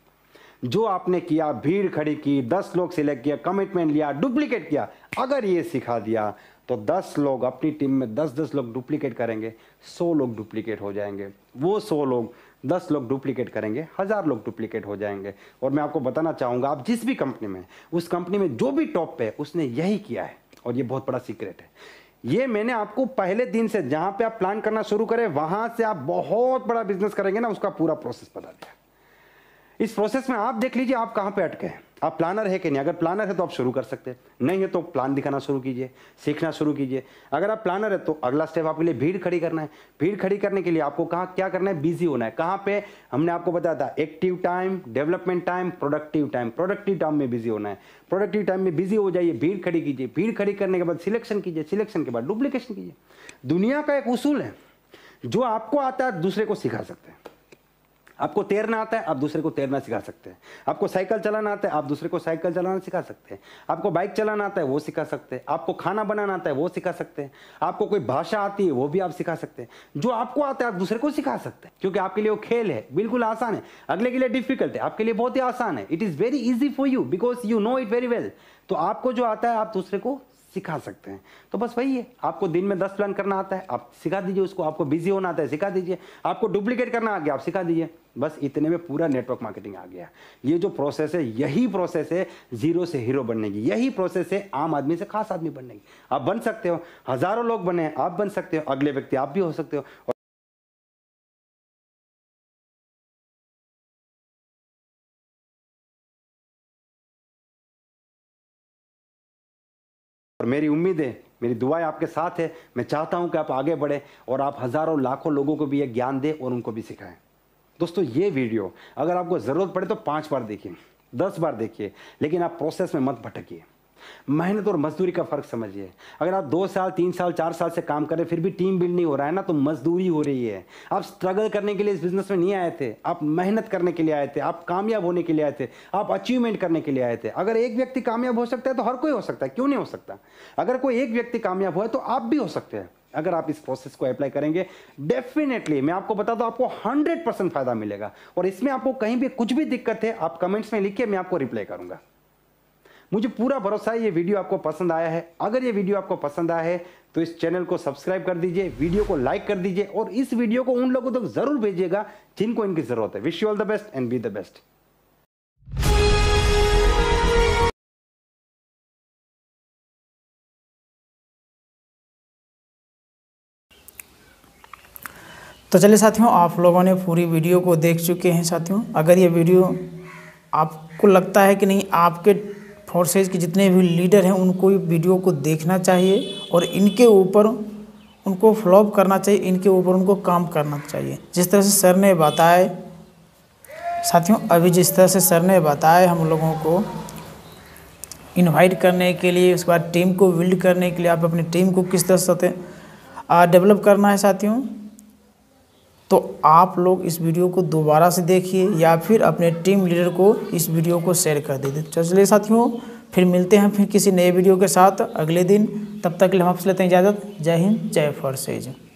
A: जो आपने किया भीड़ खड़ी की दस लोग सिलेक्ट किया कमिटमेंट लिया डुप्लीकेट किया अगर ये सिखा दिया तो दस लोग अपनी टीम में दस दस लोग डुप्लीकेट करेंगे सौ लोग डुप्लीकेट हो जाएंगे वो सौ लोग दस लोग डुप्लीकेट करेंगे हज़ार लोग डुप्लीकेट हो जाएंगे और मैं आपको बताना चाहूँगा आप जिस भी कंपनी में उस कंपनी में जो भी टॉप पे उसने यही किया है और ये बहुत बड़ा सीक्रेट है ये मैंने आपको पहले दिन से जहां पे आप प्लान करना शुरू करें वहां से आप बहुत बड़ा बिजनेस करेंगे ना उसका पूरा प्रोसेस बता दिया इस प्रोसेस में आप देख लीजिए आप कहाँ पे अटके हैं आप प्लानर है कि नहीं अगर प्लानर है तो आप शुरू कर सकते हैं नहीं है तो प्लान दिखाना शुरू कीजिए सीखना शुरू कीजिए अगर आप प्लानर है तो अगला स्टेप आपके लिए भीड़ खड़ी करना है भीड़ खड़ी करने के लिए आपको कहाँ क्या करना है बिजी होना है कहाँ पे हमने आपको बताया था active time development time productive time productive time में बिजी होना है प्रोडक्टिव टाइम में बिजी हो जाइए भीड़ खड़ी कीजिए भीड़ खड़ी करने के बाद सिलेक्शन कीजिए सिलेक्शन के बाद डुप्लीकेशन कीजिए दुनिया का एक उसूल है जो आपको आता है दूसरे को सिखा सकते हैं आपको तैरना आता है आप दूसरे को तैरना सिखा सकते हैं आपको साइकिल चलाना आता है आप दूसरे को साइकिल चलाना सिखा सकते हैं आपको बाइक चलाना आता है वो सिखा सकते हैं आपको खाना बनाना आता है वो सिखा सकते हैं आपको कोई भाषा आती है वो भी आप सिखा सकते हैं जो आपको आता है आप दूसरे को सिखा सकते हैं क्योंकि आपके लिए वो खेल है बिल्कुल आसान है अगले के लिए डिफिकल्ट है आपके लिए बहुत ही आसान है it is very easy for you because you know it very well तो आपको जो आता है आप दूसरे को सिखा सकते हैं तो बस वही है आपको दिन में दस प्लान करना आता है आप सिखा दीजिए उसको आपको बिजी होना आता है सिखा दीजिए आपको डुप्लीकेट करना आ गया आप सिखा दीजिए बस इतने में पूरा नेटवर्क मार्केटिंग आ गया ये जो प्रोसेस है यही प्रोसेस है जीरो से हीरो बनने की यही प्रोसेस है आम आदमी से खास आदमी बनने की आप बन सकते हो हजारों लोग बने आप बन सकते हो अगले व्यक्ति आप भी हो सकते हो और मेरी उम्मीद है मेरी दुआएं आपके साथ है मैं चाहता हूं कि आप आगे बढ़ें और आप हज़ारों लाखों लोगों को भी ये ज्ञान दें और उनको भी सिखाएं दोस्तों ये वीडियो अगर आपको ज़रूरत पड़े तो पाँच बार देखिए दस बार देखिए लेकिन आप प्रोसेस में मत भटकिए मेहनत और मजदूरी का फ़र्क समझिए अगर आप दो साल तीन साल चार साल से काम कर रहे फिर भी टीम बिल्ड नहीं हो रहा है ना तो मजदूरी हो रही है आप स्ट्रगल करने के लिए इस बिज़नेस में नहीं आए थे आप मेहनत करने के लिए आए थे आप कामयाब होने के लिए आए थे आप अचीवमेंट करने के लिए आए थे अगर एक व्यक्ति कामयाब हो सकता है तो हर कोई हो सकता है क्यों नहीं हो सकता अगर कोई एक व्यक्ति कामयाब हुआ तो आप भी हो सकते हैं अगर आप इस प्रोसेस को अप्लाई करेंगे डेफिनेटली मैं आपको बता दूं आपको 100 परसेंट फायदा मिलेगा और इसमें आपको कहीं भी कुछ भी दिक्कत है आप कमेंट्स में लिखिए मैं आपको रिप्लाई करूंगा मुझे पूरा भरोसा है ये वीडियो आपको पसंद आया है अगर ये वीडियो आपको पसंद आया है तो इस चैनल को सब्सक्राइब कर दीजिए वीडियो को लाइक कर दीजिए और इस वीडियो को उन लोगों तक तो जरूर भेजिएगा जिनको इनकी जरूरत है wish you all the best and be the best
B: तो चलिए साथियों आप लोगों ने पूरी वीडियो को देख चुके हैं साथियों अगर ये वीडियो आपको लगता है कि नहीं आपके फोर्सेज के जितने भी लीडर हैं उनको वीडियो को देखना चाहिए और इनके ऊपर उनको फ्लॉप करना चाहिए इनके ऊपर उनको काम करना चाहिए जिस तरह से सर ने बताए साथियों अभी जिस तरह से सर ने बताए हम लोगों को इनवाइट करने के लिए उसके बाद टीम को बिल्ड करने के लिए आप अपनी टीम को किस तरह से डेवलप करना है साथियों तो आप लोग इस वीडियो को दोबारा से देखिए या फिर अपने टीम लीडर को इस वीडियो को शेयर कर दे तो चलिए साथियों फिर मिलते हैं फिर किसी नए वीडियो के साथ अगले दिन तब तक के लिए हम लेते हैं इजाज़त जय हिंद जय फॉर सेज